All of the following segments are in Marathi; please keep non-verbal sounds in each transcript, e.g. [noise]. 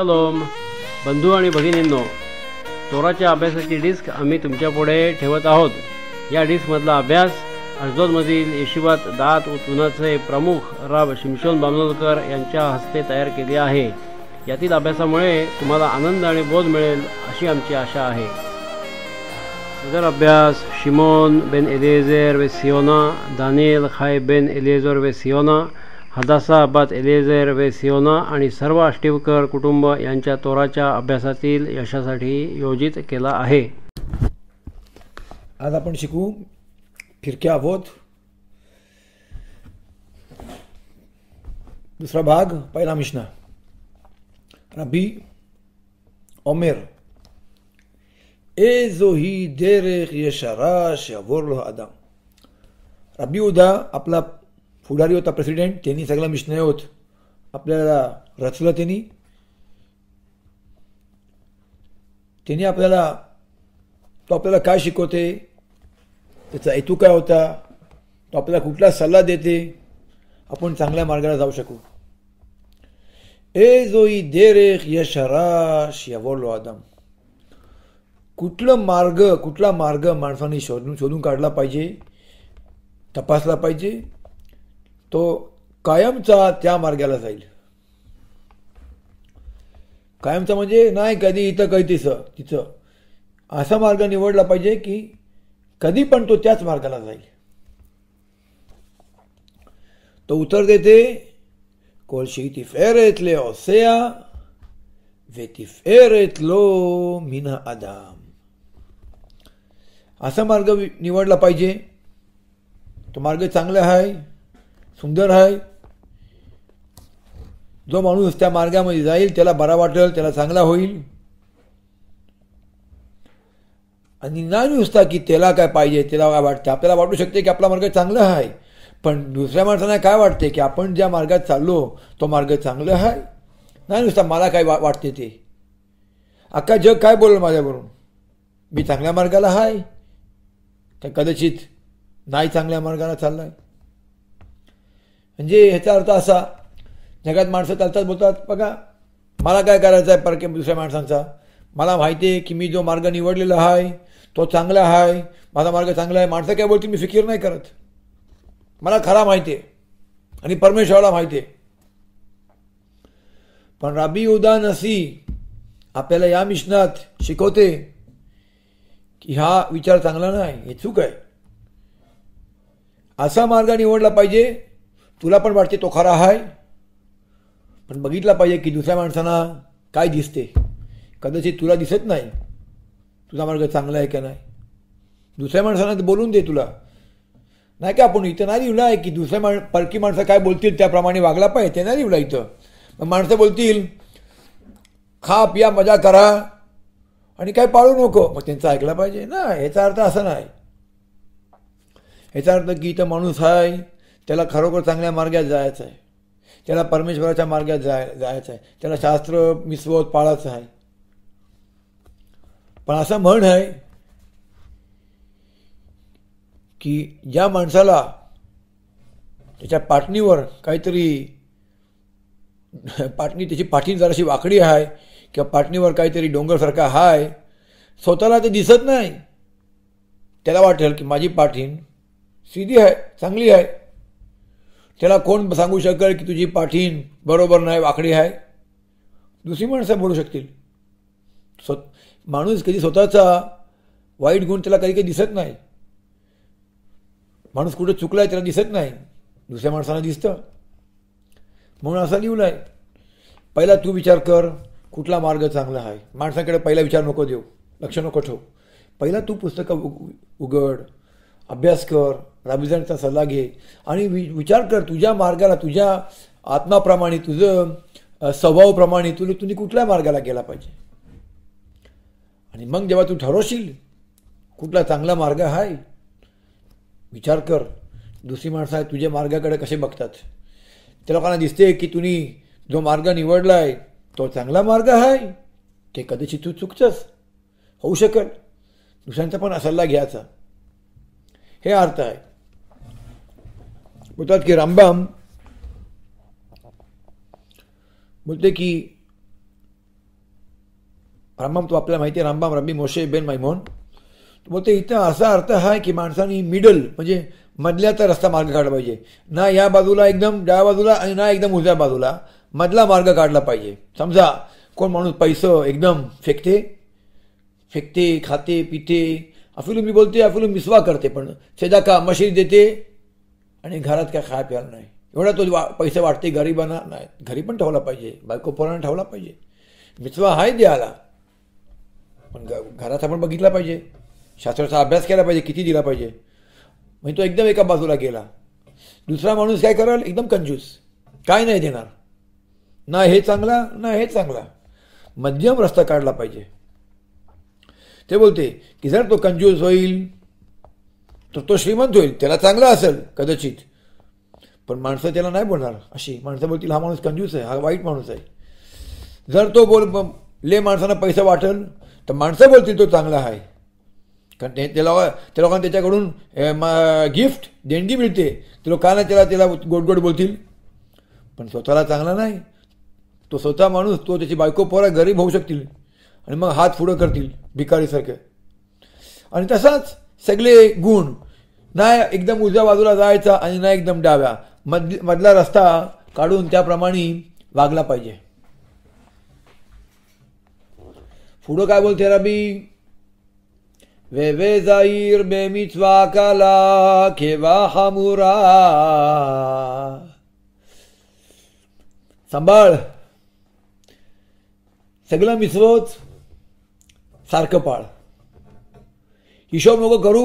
शलोम बंधू आणि भगिनींनो चोराच्या अभ्यासाची डिस्क आम्ही तुमच्यापुढे ठेवत आहोत या डिस्कमधला अभ्यास मधील येशिवत दात उतुनाचे प्रमुख राब शिमशोन बामनोलकर यांच्या हस्ते तयार केले आहे यातील अभ्यासामुळे तुम्हाला आनंद आणि बोध मिळेल अशी आमची आशा आहे सदर अभ्यास शिमोन बेन एलेझेर वे सियोना दानिल खाय बेन एलेझर वे सियोना हदासा अब्बात एलेझेर वे सिओना आणि सर्व आष्टीवकर कुटुंब यांच्या तोराच्या अभ्यासातील यशासाठी योजित केला आहे आज आपण शिकू फिरक्या आहोत दुसरा भाग पहिला मिशना रबी ओमेर ही देरेख यशारा शोरलो आदा रबी उदा आपला पुढारी होता प्रेसिडेंट त्यांनी सगळा मिशनरी होत आपल्याला रचलं त्यांनी त्यांनी आपल्याला तो आपल्याला काय शिकवते त्याचा हेतू काय होता तो आपल्याला कुठला सल्ला देते आपण चांगल्या मार्गाला जाऊ शकू ए जोई दे रेख यशराश यावलो आदम कुठलं मार्ग कुठला मार्ग माणसाने शोधून शोधून काढला पाहिजे तपासला पाहिजे तो कायमचा त्या मार्गाला जाईल कायमचा म्हणजे नाही कधी इथं कधी तिसं तिचं असा मार्ग निवडला पाहिजे की कधी पण तो त्याच मार्गाला जाईल तो उत्तर देते कोळशी फेर येतले ओसेया वे फेर येतलो मिन आदाम असा मार्ग निवडला पाहिजे तो मार्ग चांगला आहे सुंदर आहे जो माणूस त्या मार्गामध्ये जाईल त्याला बरा वाटेल त्याला चांगला होईल आणि नाही नुसता की त्याला काय पाहिजे त्याला काय वाटतं आपल्याला वाटू शकते की आपला मार्ग चांगला आहे पण दुसऱ्या माणसांना काय वाटते की आपण ज्या मार्गात चाललो तो मार्ग चांगला आहे नाही नुसता मला काय वा वाटते ते अख्खा जग काय बोललं माझ्यावरून मी चांगल्या मार्गाला आहे तर कदाचित नाही चांगल्या मार्गाला चालला आहे म्हणजे ह्याचा अर्थ असा जगात माणसं चालतात बोलतात बघा मला काय करायचं आहे परके दुसऱ्या माणसांचा मला माहिती आहे की मी जो मार्ग निवडलेला आहे तो चांगला आहे माझा मार्ग चांगला आहे माणसं काय बोलते मी फिकीर नाही करत मला खरा माहिती आहे आणि परमेश्वराला माहिती आहे पण राबी उदा नसी आपल्याला या मिशनात शिकवते की हा विचार चांगला नाही हे चूक आहे असा मार्ग निवडला पाहिजे तुला पण वाटते तो खरा आहे पण बघितला पाहिजे की दुसऱ्या माणसांना काय दिसते कदाचित तुला दिसत नाही तुझा मार्ग चांगला आहे का नाही दुसऱ्या माणसांना तर बोलून दे तुला नाही का आपण इथं नाही लिहिलं आहे की दुसऱ्या माण परकी माणसं काय बोलतील त्याप्रमाणे वागला पाहिजे ते नाही लिहिलं इथं मग माणसं बोलतील खा पिया मजा करा आणि काय पाळू नको मग त्यांचं ऐकलं पाहिजे ना याचा अर्थ असा नाही याचा अर्थ की इथं माणूस आहे त्याला खरोखर चांगल्या मार्गात जायचं आहे त्याला परमेश्वराच्या मार्गात जाय जायचं आहे त्याला शास्त्र मिसवत पाळायचं आहे पण असं म्हण आहे की ज्या माणसाला त्याच्या पाटणीवर काहीतरी पाटणी त्याची पाठी जराशी वाकडी आहे किंवा पाटणीवर काहीतरी डोंगरसारखा आहे स्वतःला ते दिसत नाही त्याला वाटेल की माझी पाठीण सीधी आहे चांगली आहे त्याला कोण सांगू शकेल की तुझी पाठीण बरोबर नाही वाकडी आहे दुसरी माणसं बोलू शकतील स्व माणूस कधी स्वतःचा वाईट गुण त्याला कधी काही दिसत नाही माणूस कुठं चुकला आहे त्याला दिसत नाही दुसऱ्या माणसाला दिसतं म्हणून असं लिहू आहे पहिला तू विचार कर कुठला मार्ग चांगला आहे माणसाकडे पहिला विचार नको देऊ लक्ष नको ठेवू पहिला तू पुस्तकं उघड अभ्यास कर राबीजणचा सल्ला घे आणि वि विचार कर तुझ्या मार्गाला तुझ्या आत्माप्रमाणे तुझं स्वभावप्रमाणे तुला तुम्ही कुठल्या मार्गाला गेला पाहिजे आणि मग जेव्हा तू ठरवशील कुठला चांगला मार्ग आहे विचार कर दुसरी माणसं आहे तुझ्या मार्गाकडे कसे बघतात त्या लोकांना दिसते की तुम्ही जो मार्ग निवडला आहे तो चांगला मार्ग आहे ते कदाचित तू चुकतंच होऊ शकल दुसऱ्यांचा पण सल्ला घ्यायचा हे अर्थ आहे बोलतात की रामबाम बोलते की रामबाम तो आपल्याला माहिती आहे रामबाम रबी मोशे बेन मायमोन बोलते इथं असा अर्थ आहे की माणसाने मिडल म्हणजे मधल्याचा रस्ता मार्ग काढला पाहिजे ना या बाजूला एकदम डाव्या बाजूला आणि ना एकदम उजव्या बाजूला मधला मार्ग काढला पाहिजे समजा कोण माणूस पैसं एकदम फेकते फेकते खाते पिते अफिलू मी बोलते अफिलू मिसवा करते पण शेजा का मशीद देते आणि घरात काय खाय प्यायला नाही एवढा तो वा पैसे वाटते गरीबांना नाही घरी पण ठेवला पाहिजे बायको पोरांना ठेवला पाहिजे मिसवा आहे द्यायला पण घरात आपण बघितला पाहिजे शास्त्राचा अभ्यास केला पाहिजे किती दिला पाहिजे म्हणजे तो एकदम एका बाजूला गेला दुसरा माणूस काय कराल एकदम कन्फ्यूज काय नाही देणार ना हे चांगला ना हे चांगला मध्यम रस्ता काढला पाहिजे ते बोलते की जर तो कंजूस होईल तर तो श्रीमंत होईल त्याला चांगला असेल कदाचित पण माणसं त्याला नाही बोलणार अशी माणसं बोलतील हा माणूस कंजूस आहे हा वाईट माणूस आहे जर तो बोल ले माणसांना पैसा वाटेल तर माणसं बोलतील तो चांगला आहे कारण ते त्या त्या लोकांना त्याच्याकडून गिफ्ट देणगी मिळते ते लोक का नाही त्याला त्याला गोडगोड बोलतील पण स्वतःला चांगला नाही तो स्वतः माणूस तो त्याची बायको पोरा गरीब होऊ शकतील आणि मग हात पुढं करतील भिकारीसारखे आणि तसाच सगळे गुण ना एकदम उजव्या बाजूला जायचा आणि ना एकदम डाव्या मध मधला रस्ता काढून त्याप्रमाणे वागला पाहिजे पुढं काय बोलते रबी वेवे जाईर बेमी काला खेवा हामुरा सांभाळ सगळं मिसवत सारखं पाळ हिशोब नको करू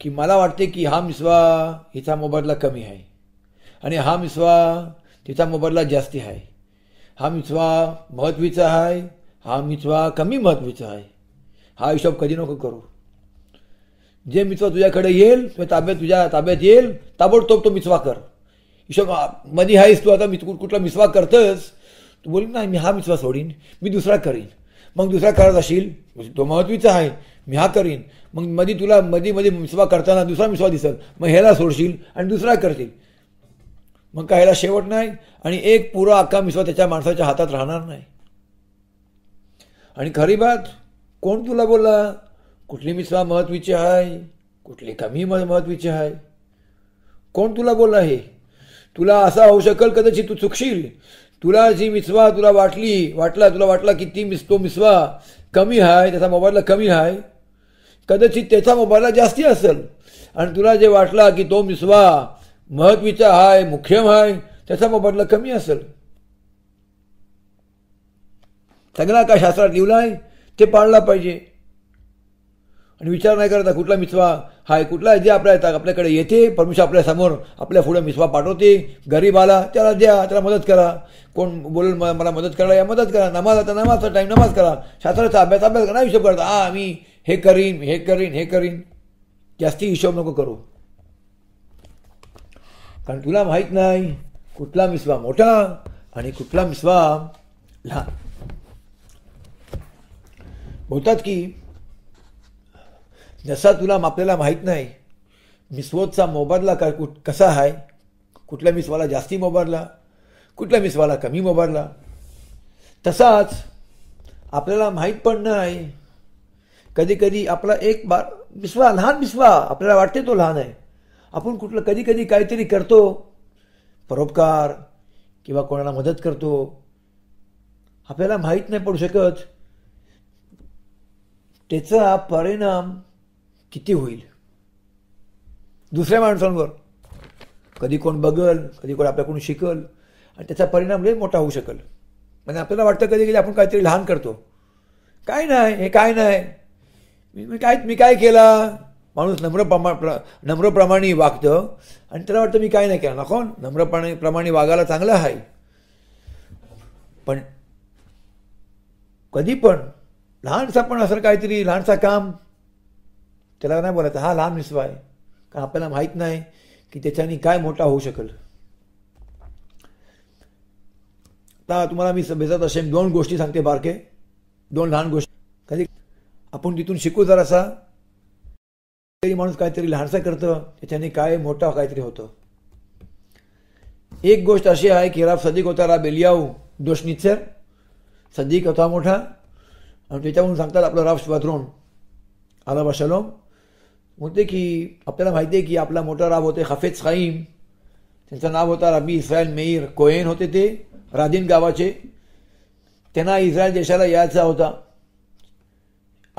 की मला वाटते की हा मिसवा हिचा मोबाईलला कमी आहे आणि हा मिसवा तिचा मोबाईलला जास्ती आहे हा मिसवा महत्वाचा आहे हा मिसवा कमी महत्त्वाचा आहे हा हिशोब कधी नको करू जे मिसवा तुझ्याकडे येईल तुझ्या ताब्यात तुझ्या ताब्यात येईल ताबडतोब तो मिसवा कर हिशोब मधी आहेस तू आता मी कुठला मिसवा करतस तू बोल नाही मी हा मिसवा सोडीन मी दुसरा करीन मग दुसरा करत असेल तो महत्वाचा आहे मी हा करीन मग मधी तुला मधी मध्ये मिसवा करताना दुसरा मिसवा दिसेल मग ह्याला सोडशील आणि दुसरा करशील मग काय ह्याला शेवट नाही आणि एक पुरा अख्खा मिसवा त्याच्या माणसाच्या हातात राहणार नाही आणि खरी बात कोण तुला बोलला कुठली मिसवा महत्वाची आहे कुठली कमी महत्त्वाची आहे कोण तुला बोलला हे तुला असा होऊ शकल कदाचित तू चुकशील तुला जी मिसवा तुला वाटली वाटला तुला वाटला की ती मिस तो मिसवा कमी आहे त्याचा मोबाईलला कमी आहे कदाचित त्याचा मोबाईलला जास्ती असेल आणि तुला जे वाटला की तो मिसवा महत्वीचा आहे मुख्यम आहे त्याचा मोबाईलला कमी असेल सगळा का शास्त्रात लिहिला आहे ते पाळला पाहिजे आणि विचार नाही करता कुठला मिसवा हाय कुठला जे आपल्या येतात आपल्याकडे येते परमेश्वर समोर आपल्या पुढे मिसवा पाठवते गरीब आला त्याला द्या त्याला मदत करा कोण बोलून मला मदत करा या मदत करा नमाज आता नमाजचा टाईम नमाज करा शास्त्राचा अभ्यास अभ्यास करा हिशोब करता हा आम्ही हे करीन हे करीन हे करीन जास्ती हिशोब नको करू कारण तुला माहीत नाही कुठला मिसवा मोठा आणि कुठला मिसवा लहान बोलतात की जसा तुला आपल्याला माहीत नाही मिसवोतचा मोबदला का कुठ कसा आहे कुठल्या मिसवाला जास्ती मोबारला कुठल्या मिसवाला कमी मोबारला तसाच आपल्याला माहीत पण नाही कधी कधी आपला एक बा मिसवा लहान मिसवा आपल्याला वाटते तो लहान आहे आपण कुठलं कधी कधी काहीतरी करतो परोपकार किंवा कोणाला मदत करतो आपल्याला माहीत नाही पडू शकत त्याचा परिणाम किती होईल दुसऱ्या माणसांवर कधी कोण बघल कधी कोण आपल्याकडून शिकल आणि त्याचा परिणाम लई मोठा होऊ शकेल म्हणजे आपल्याला वाटतं कधी कधी आपण काहीतरी लहान करतो काय नाही हे काय नाही मी काय मी काय केला माणूस नम्रप्रमा प्र नम्रप्रमाणे वागतं आणि त्याला वाटतं मी काय नाही केलं नको नम्रप्रमाणे प्रमाणे वागायला चांगलं आहे पण कधी पण लहानसा पण असं काहीतरी लहानसा काम त्याला नाही बोलायचं हा लहान विश्व आहे कारण आपल्याला माहीत नाही की त्याच्यानी काय मोठा होऊ शकेल आता तुम्हाला मी बेजात असे दोन गोष्टी सांगते बारके दोन लहान गोष्टी कधी आपण तिथून शिकू जरासा तरी माणूस काहीतरी लहानसा करतं त्याच्याने काय मोठा काहीतरी होतं एक गोष्ट अशी आहे की राब सदिक होता राब बेलियाऊ दोष निचर सदिक होता मोठा आणि त्याच्यावरून सांगतात आपला राब शिवाद्रोण आला बा शलोम म्हणते की आपल्याला माहिती आहे की आपला मोठा राब होते हफेज खाईम त्यांचं नाव होता रबी इस्रायल मेईर कोहेन होते ते राधीन गावाचे त्यांना इस्रायल देशाला यायचा होता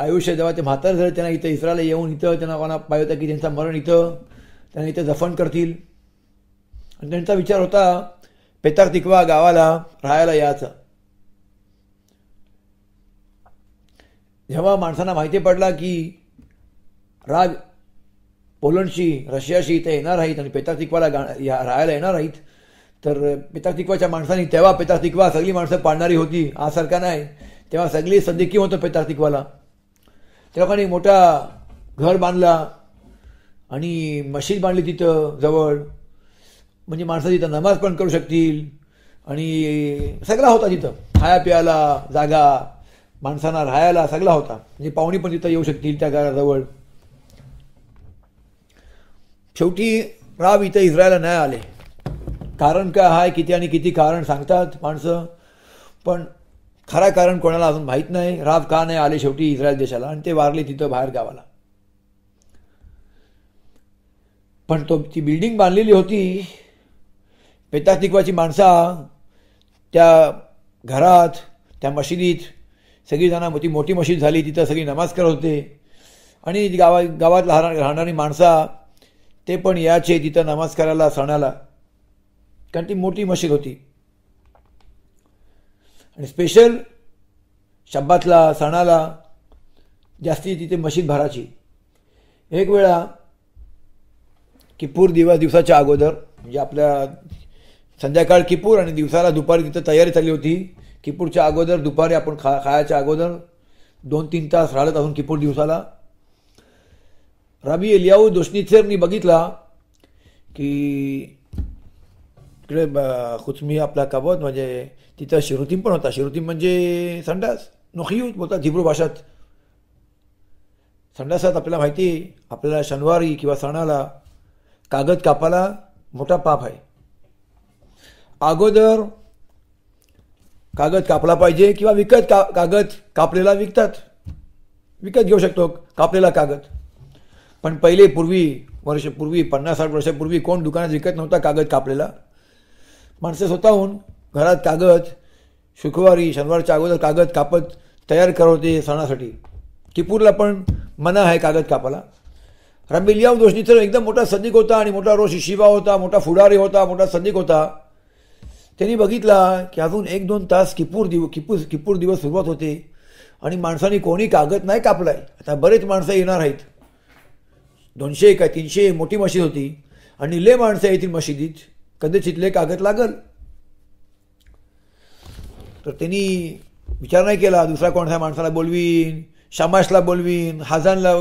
आयुष्य जेव्हा ते म्हातार झाले त्यांना इथं इस्रायला येऊन इथं त्यांना कोणा पाहिजे होता की त्यांचं मरण इथं त्यांना इथं जफन करतील आणि त्यांचा विचार होता पेतार तिकवा गावाला राहायला यायचा जेव्हा माणसांना माहिती पडला की राज पोलंडशी रशियाशी इथे येणार आहेत आणि पेतातिकवाला गा या राहायला येणार आहेत तर पेतातिकवाच्या माणसांनी तेव्हा पेतातिकवा सगळी माणसं पाळणारी होती आसारखा नाही तेव्हा सगळी सदिकी होतं पेतातिकवाला त्या लोकांनी मोठा घर बांधला आणि मशीद बांधली तिथं जवळ म्हणजे माणसं तिथं नमाज पण करू शकतील आणि सगळा होता तिथं खाया पियाला जागा माणसांना राहायला सगळा होता म्हणजे पाहुणे पण तिथं येऊ शकतील त्या घराजवळ शेवटी राव इथं इस्रायला नाही आले कारण काय आहे किती आणि किती कारण सांगतात माणसं पण खरा कारण कोणाला अजून माहीत नाही राव का नाही आले शेवटी इस्रायल देशाला आणि ते वारले तिथं बाहेर गावाला पण तो ती बिल्डिंग बांधलेली होती पेतातिकवाची माणसा त्या घरात त्या मशिदीत सगळीजणं ती मोठी मशीद झाली तिथं सगळी नमाज करत होते आणि गावा गावात राहणारी माणसा ते पण याचे तिथं नमस्काराला सणाला कारण ती मोठी मशीद होती आणि स्पेशल शब्दातला सणाला जास्ती तिथे मशीद भराची एक वेळा किपूर दिवा दिवसाच्या अगोदर म्हणजे आपल्या संध्याकाळ किपूर आणि दिवसाला दुपारी तिथं तयारी चालली होती किपूरच्या अगोदर दुपारी आपण खा खायच्या अगोदर दोन तीन तास राहत असून किपूर दिवसाला רבי אליהו דושני मी बघितला की इकडे खुच आपला काबवत म्हणजे तिथं शिरुतिम पण होता शिरुतीम म्हणजे संडास नोखीयूज होता झिब्रू भाषात संडासात आपल्याला माहिती आपल्याला शनिवारी किंवा सणाला कागद कापायला मोठा पाप आहे अगोदर कागद कापला पाहिजे किंवा विकत का कागद कापलेला विकतात विकत घेऊ शकतो कापलेला कागद पण पहिले पूर्वी वर्षपूर्वी पन्नास साठ वर्षापूर्वी कोण दुकानात विकत नव्हता कागद कापलेला माणसं स्वतःहून घरात कागद शुक्रवारी शनिवारच्या अगोदर कागद कापत तयार करते सणासाठी किपूरला पण मना आहे कागद कापाला रामबिलियाव दोषणी तर एकदम मोठा सदिक होता आणि मोठा रोष शिवा होता मोठा फुडारी होता मोठा सदिक होता त्यांनी बघितला की अजून एक दोन तास किपूर दिव किपूर किपूर दिवस सुरुवात होते आणि माणसांनी कोणी कागद नाही कापलाय आता बरेच माणसं येणार आहेत दोनशे काय तीनशे मोठी मशीद होती आणि ले माणसं येतील मशिदीत कदाचित लय कागद लागल तर त्यांनी विचार नाही केला दुसरा कोणत्या माणसाला बोलवीन शामाशला बोलवीन हाजानला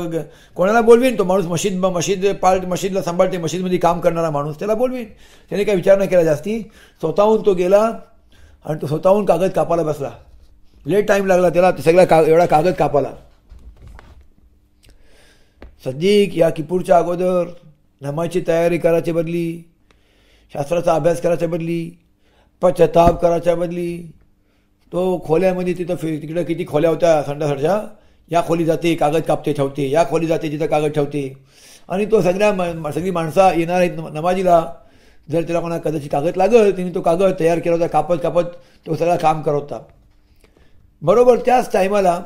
कोणाला बोलवीन तो माणूस मशीद मशीद पाल मशीदला सांभाळते मशीदमध्ये काम करणारा माणूस त्याला बोलवीन त्याने काही विचार नाही केला जास्ती स्वतःहून तो गेला आणि तो स्वतःहून कागद कापायला बसला लेट टाईम लागला त्याला सगळा का एवढा कागद कापाला सद्दीक या किपूरच्या अगोदर नमाची तयारी करायची बदली शास्त्राचा अभ्यास करायच्या बदली पश्चाताप करायच्या बदली तो खोल्यामध्ये तिथं फि तिकडं किती खोल्या होत्या संडासरच्या या खोली जाते कागद कापते ठेवते या खोली जाते तिथं कागद ठेवते आणि तो सगळ्या सगळी माणसं येणार आहेत नमाजीला जर त्याला कोणा कदाचित कागद लागल तिने तो कागद तयार केला होता कापत कापत तो सगळा काम करत होता बरोबर त्याच टायमाला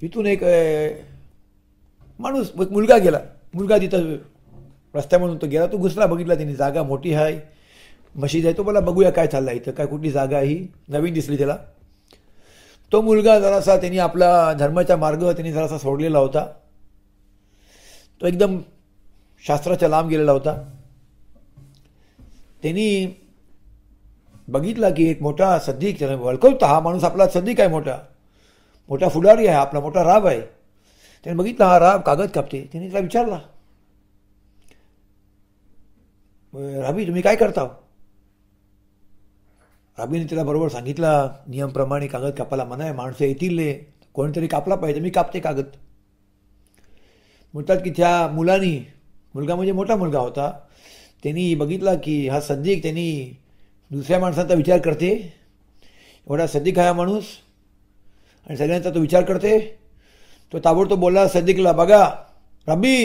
तिथून एक माणूस मुलगा गेला मुलगा तिथं रस्त्यामधून तो गेला तो घुसला बघितला त्यांनी जागा मोठी आहे मशीद आहे तो मला बघूया काय चालला इथं काय कुठली जागा आहे ही नवीन दिसली त्याला तो मुलगा जरासा त्यांनी आपला धर्माचा मार्ग त्यांनी जरासा सोडलेला होता तो एकदम शास्त्राच्या लांब गेलेला होता त्यांनी बघितला की एक मोठा सद्दी वळखवता हा माणूस आपला सद्दी काय मोठा मोठा फुडारी आहे आपला मोठा राब आहे त्याने बघितला हा राब कागद कापते त्याने तिला विचारला राबी तुम्ही काय करता हो? राबीने तिला बरोबर सांगितला नियमप्रमाणे कागद कापायला मना आहे माणसं येतील कोणीतरी कापला पाहिजे मी कापते कागद म्हणतात की त्या मुलानी मुलगा म्हणजे मोठा मुलगा होता त्यांनी बघितला की हा सदिक त्यांनी दुसऱ्या माणसांचा विचार करते एवढा सदिक हा माणूस आणि सगळ्यांचा तो विचार करते तो ताबडतोब बोलला सदिकला बघा रबी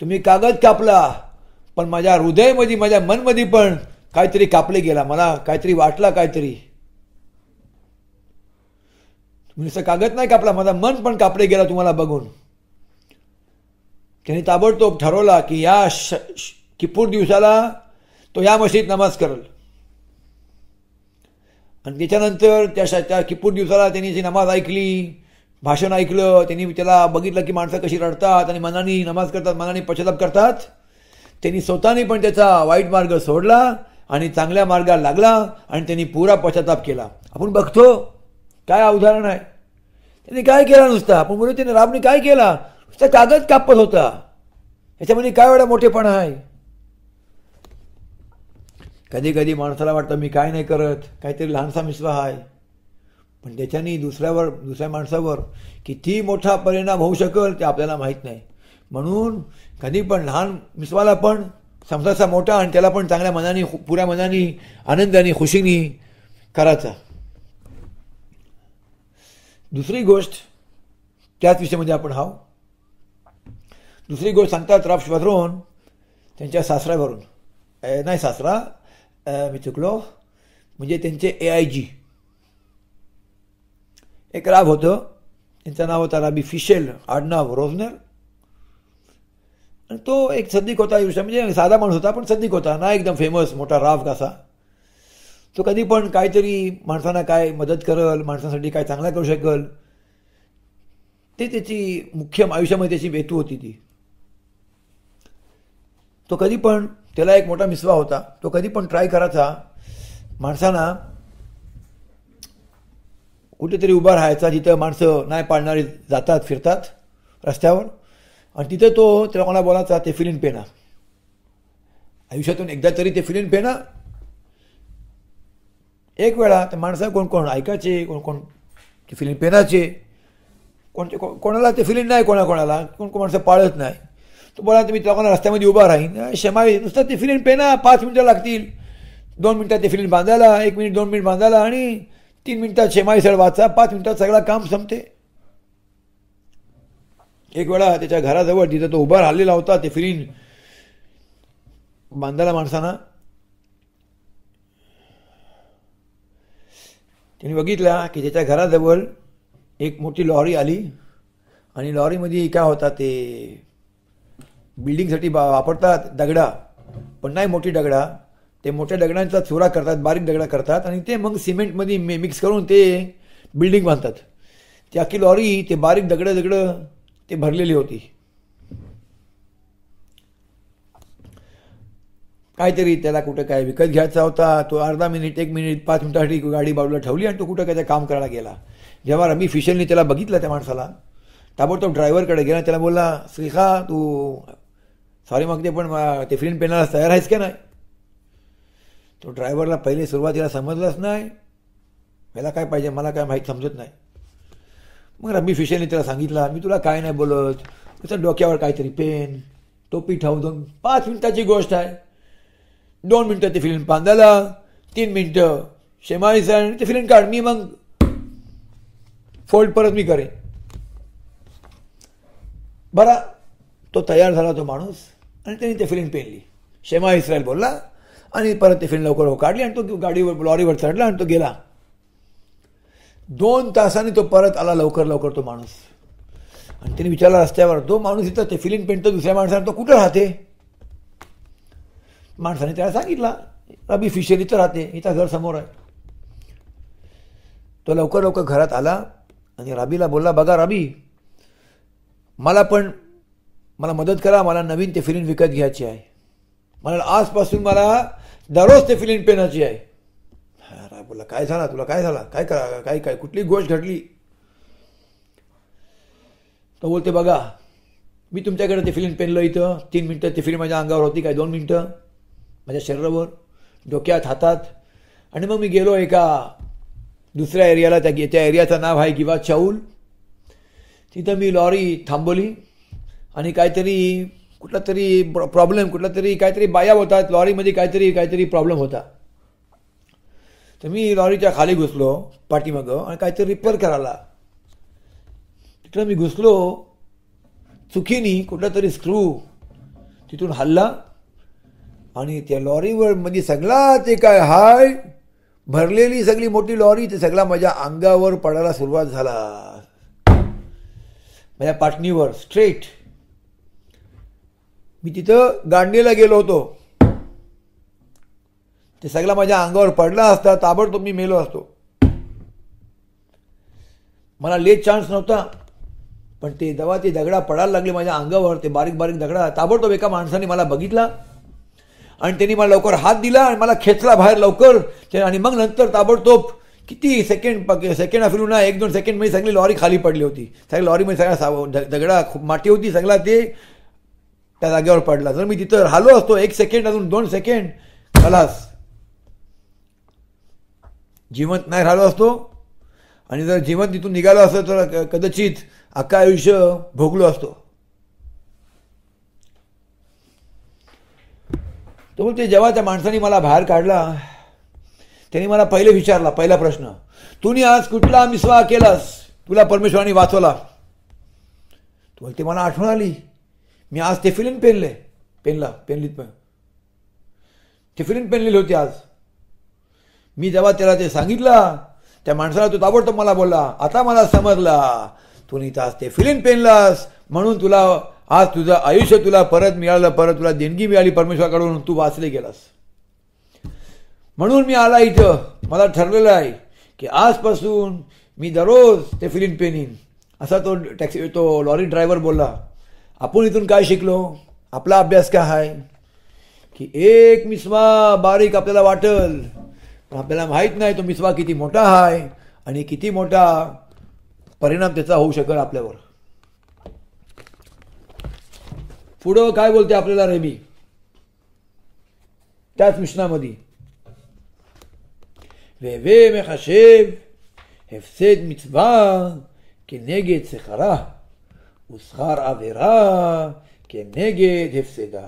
तुम्ही कागद कापला पण माझ्या हृदयमध्ये माझ्या मनमध्ये पण काहीतरी कापले गेला मला काहीतरी वाटला काहीतरी तुम्ही कागद नाही कापला माझा मन पण कापले गेला तुम्हाला बघून त्याने ताबडतोब ठरवला की या श किपूर दिवसाला तो या मशीद नमाज करल आणि त्याच्यानंतर त्या त्या किपूर दिवसाला त्यांनी जी नमाज ऐकली भाषण ऐकलं त्यांनी त्याला बघितलं की माणसं कशी रडतात आणि मनाने नमाज करतात मनाने पश्चाताप करतात त्यांनी स्वतःने पण त्याचा वाईट मार्ग सोडला आणि चांगल्या मार्गाला लागला आणि त्यांनी पुरा पश्चाताप केला आपण बघतो काय उदाहरण आहे त्यांनी काय केला नुसता आपण बोलू त्याने रामने काय केला नुसता कागद कापत होता याच्यामध्ये काय एवढा मोठेपणा आहे कधी कधी माणसाला वाटतं मी काय नाही करत काहीतरी लहानसा मिसवा आहे पण त्याच्याने दुसऱ्यावर दुसऱ्या माणसावर किती मोठा परिणाम होऊ शकेल ते आपल्याला माहीत नाही म्हणून कधी पण लहान मिसवाला पण समजाचा मोठा आणि त्याला पण चांगल्या मनाने पुऱ्या मनाने आनंदाने खुशीने करायचा दुसरी गोष्ट त्याच विषयामध्ये आपण हाव दुसरी गोष्ट सांगतात राफ श्वधरून त्यांच्या सासऱ्यावरून नाही सासरा मी चुकलो म्हणजे त्यांचे ए आय जी एक राब होतं त्यांचं नाव होतं राबी फिशेल आडनाव रोजनर आणि तो एक सद्दीक होता आयुष्य म्हणजे साधा माणूस होता पण सद्दीक होता ना एकदम फेमस मोठा राव कसा तो कधी पण काहीतरी माणसांना काय मदत करल माणसांसाठी काय चांगला करू शकल ते त्याची मुख्य आयुष्यामध्ये त्याची बेतू होती ती तो कधी पण त्याला एक मोठा मिसवा होता तो कधी पण ट्राय करायचा माणसांना कुठेतरी उभा राहायचा जिथं माणसं नाही पाळणारी जातात फिरतात रस्त्यावर आणि तिथं तो त्याला कोणा बोलायचा ते फिलिन पेना आयुष्यातून एकदा तरी ते फिलिन पेना एक वेळा ते माणसं कोण कोण ऐकायचे कोण कोण ते फिलिन पेनाचे कोणते कोणाला ते फिलिन नाही कोणाकोणाला कोण कोण माणसं पाळत नाही तो बोला मी कोणा रस्त्यामध्ये उभा राहीन शमाळी नुसतं ते फिलिन पेना पाच मिनटं लागतील दोन मिनटात ते फिलिन बांधायला एक मिनिट दोन मिनिट बांधायला आणि तीन मिनिटात शेमाईसळ वाचा पाच मिनिटात सगळा काम संपते एक वेळा त्याच्या घराजवळ तिथं तो उभा राहिलेला होता ते फिरीन बांधायला माणसांना त्यांनी बघितला की त्याच्या घराजवळ एक मोठी लॉरी आली आणि लॉरीमध्ये काय होता ते बिल्डिंगसाठी वापरतात दगडा पण नाही मोठी दगडा ते मोठ्या दगडांचा चुरा करतात बारीक दगडा करतात आणि ते मग सिमेंटमध्ये मे मिक्स करून ते बिल्डिंग बांधतात ते अख्खी लॉरी ते बारीक दगडं दगडं ते भरलेली होती काहीतरी त्याला कुठं काय विकत घ्यायचा होता तो अर्धा मिनिट एक मिनिट पाच मिनिटासाठी गाडी बाजूला ठेवली आणि तो कुठं काय काम करायला गेला जेव्हा रमी फिशलने त्याला बघितला त्या माणसाला ताबडतोब ड्रायव्हरकडे गेला त्याला बोलला श्रीखा तू सॉरी मग ते पण ते फिल्म पेनाला तयार आहेस का नाही तो ड्रायव्हरला पहिले सुरुवातीला समजलाच नाही मला काय पाहिजे मला काय माहीत समजत नाही मग रमी फिशेने त्याला सांगितलं मी तुला काय नाही बोलत त्याचं डोक्यावर काहीतरी पेन टोपी ठाऊ दोन पाच मिनिटाची गोष्ट आहे दोन मिनटं ते फिल्म बांधायला तीन मिनटं शेमाळीचं आणि ते फिल्म काढ मी मग फोल्ड परत मी करेन बरा तो तयार झाला तो माणूस आणि त्याने ते फिल्म पेनली शेमा इस्रायल बोलला आणि परत ते फिल्म लवकर हो काढली आणि तो गाडीवर लॉरीवर चढला आणि तो गेला दोन तासांनी तो परत आला लवकर लवकर तो माणूस आणि त्याने विचारला रस्त्यावर तो माणूस इथं ते पेंट तर दुसऱ्या माणसाने तो कुठं राहते माणसाने त्याला सांगितला रबी फिशरी तर राहते इथं घर समोर आहे तो लवकर लवकर घरात आला आणि राबीला बोलला बघा राबी मला पण मला मदत करा मला नवीन ते फिलिंग विकत घ्यायची आहे मला आजपासून मला दररोज ते फिलिंग पेनाची आहे अरे बोला काय झाला तुला काय झाला काय करा काय काय कुठली गोष्ट घडली तो बोलते बघा मी तुमच्याकडे ते फिलिंग पेनलं इथं तीन मिनटं ती फिलिंग माझ्या अंगावर होती काय दोन मिनटं माझ्या शरीरावर डोक्यात हातात आणि मग मी गेलो एका दुसऱ्या एरियाला त्या त्या एरियाचं नाव आहे किंवा चाऊल तिथं मी लॉरी थांबवली आणि काहीतरी कुठला तरी प्रॉब्लेम कुठला तरी काहीतरी बाया होतात लॉरीमध्ये काहीतरी काहीतरी प्रॉब्लेम होता तर मी लॉरीच्या खाली घुसलो पाठीमागं आणि काहीतरी रिपेअर करायला तिकडं मी घुसलो चुकीनी कुठला तरी स्क्रू तिथून हल्ला आणि त्या लॉरीवर म्हणजे सगळा ते काय हाय भरलेली सगळी मोठी लॉरी ते सगळा माझ्या अंगावर पडायला सुरुवात झाला माझ्या पाटणीवर स्ट्रेट मी तिथं गांडीला गेलो होतो ते सगळा माझ्या अंगावर पडला असता ताबडतोब मी मेलो असतो मला लेट चान्स नव्हता पण ते जेव्हा ते दगडा पडायला लागले माझ्या अंगावर ते बारीक बारीक दगडा ताबडतोब एका माणसाने मला बघितला आणि त्यांनी मला लवकर हात दिला आणि मला खेचला बाहेर लवकर आणि मग नंतर ताबडतोब किती सेकंड सेकंड फिरू ना एक दोन मी सगळी लॉरी खाली पडली होती सगळ्या लॉरीमध्ये सगळा दगडा खूप माती होती सगळा ते त्या जागेवर पडला जर मी तिथं राहिलो असतो एक सेकंड अजून दोन सेकंड खलास जिवंत नाही राहिलो असतो आणि जर जिवंत तिथून निघालो असतो तर कदाचित अख्खा आयुष्य भोगलो असतो तो ते जेव्हा त्या माणसाने मला बाहेर काढला त्यांनी मला पहिले विचारला पहिला प्रश्न तुम्ही आज कुठला मिसवा केलास तुला परमेश्वरांनी वाचवला तो ती मला आठवण आली मी आज तेफिलीन पेनले पेनला पेनलीत पण टेफिलीन पेन लिहिली होती आज मी जेव्हा त्याला ते सांगितलं त्या माणसाला तू ताबडतोब मला बोलला आता मला समजला तू नीत आज ते पेनलास म्हणून तुला आज तुझं आयुष्य तुला परत मिळालं परत तुला देणगी मिळाली परमेश्वराकडून तू वाचले गेलास म्हणून मी आला इथं मला ठरलेलं आहे की आजपासून मी दररोज ते फिलिन पेनिन असा तो टॅक्सी तो लॉरी ड्रायव्हर बोलला आपण इथून काय शिकलो आपला अभ्यास काय आहे की एक मिसवा बारीक आपल्याला वाटल पण आपल्याला माहीत नाही तो मिसवा किती मोठा आहे आणि किती मोठा परिणाम त्याचा होऊ शकेल आपल्यावर पुढं काय बोलते आपल्याला रेमी त्याच मिशनामध्ये והווה מחשב की מצווה से खरा הוא שכר के כנגד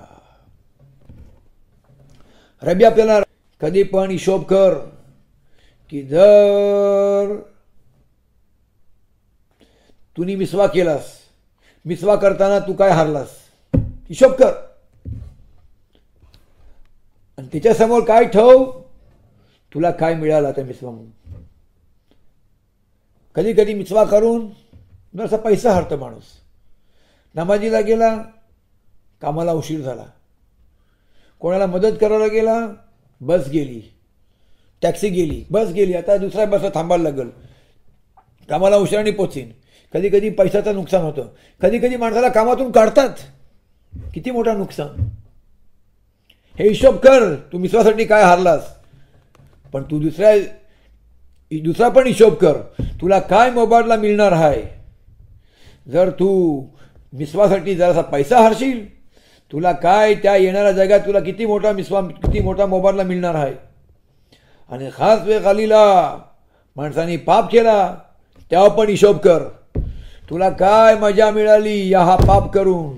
आपल्याला कधी पण हिशोब कर की जर तुम्ही मिसवा केलास मिसवा करताना तू काय हारलास हिशोब कर आणि समोर काय ठेव तुला काय मिळालं त्या मिसवा म्हणून कधी कधी मिसवा करून जरासा पैसा हरतो माणूस नमाजीला गेला कामाला उशीर झाला कोणाला मदत करायला गेला बस गेली टॅक्सी गेली बस गेली आता दुसऱ्या बसला थांबायला लागल कामाला उशिराने पोचेन कधी कधी पैशाचं नुकसान होतं कधी कधी माणसाला कामातून काढतात किती मोठा नुकसान हे हिशोब कर तू मिश्वासाठी काय हारलास पण तू दुसऱ्या दुसरा पण हिशोब कर तुला काय मोबाईलला मिळणार आहे जर तू मिसवासाठी जरासा पैसा हरशील तुला काय त्या येणाऱ्या जगात तुला किती मोठा मिसवा किती मोठा मोबाईलला मिळणार आहे आणि खास वेळ खालीला माणसाने पाप केला त्या पण हिशोब कर तुला काय मजा मिळाली या हा पाप करून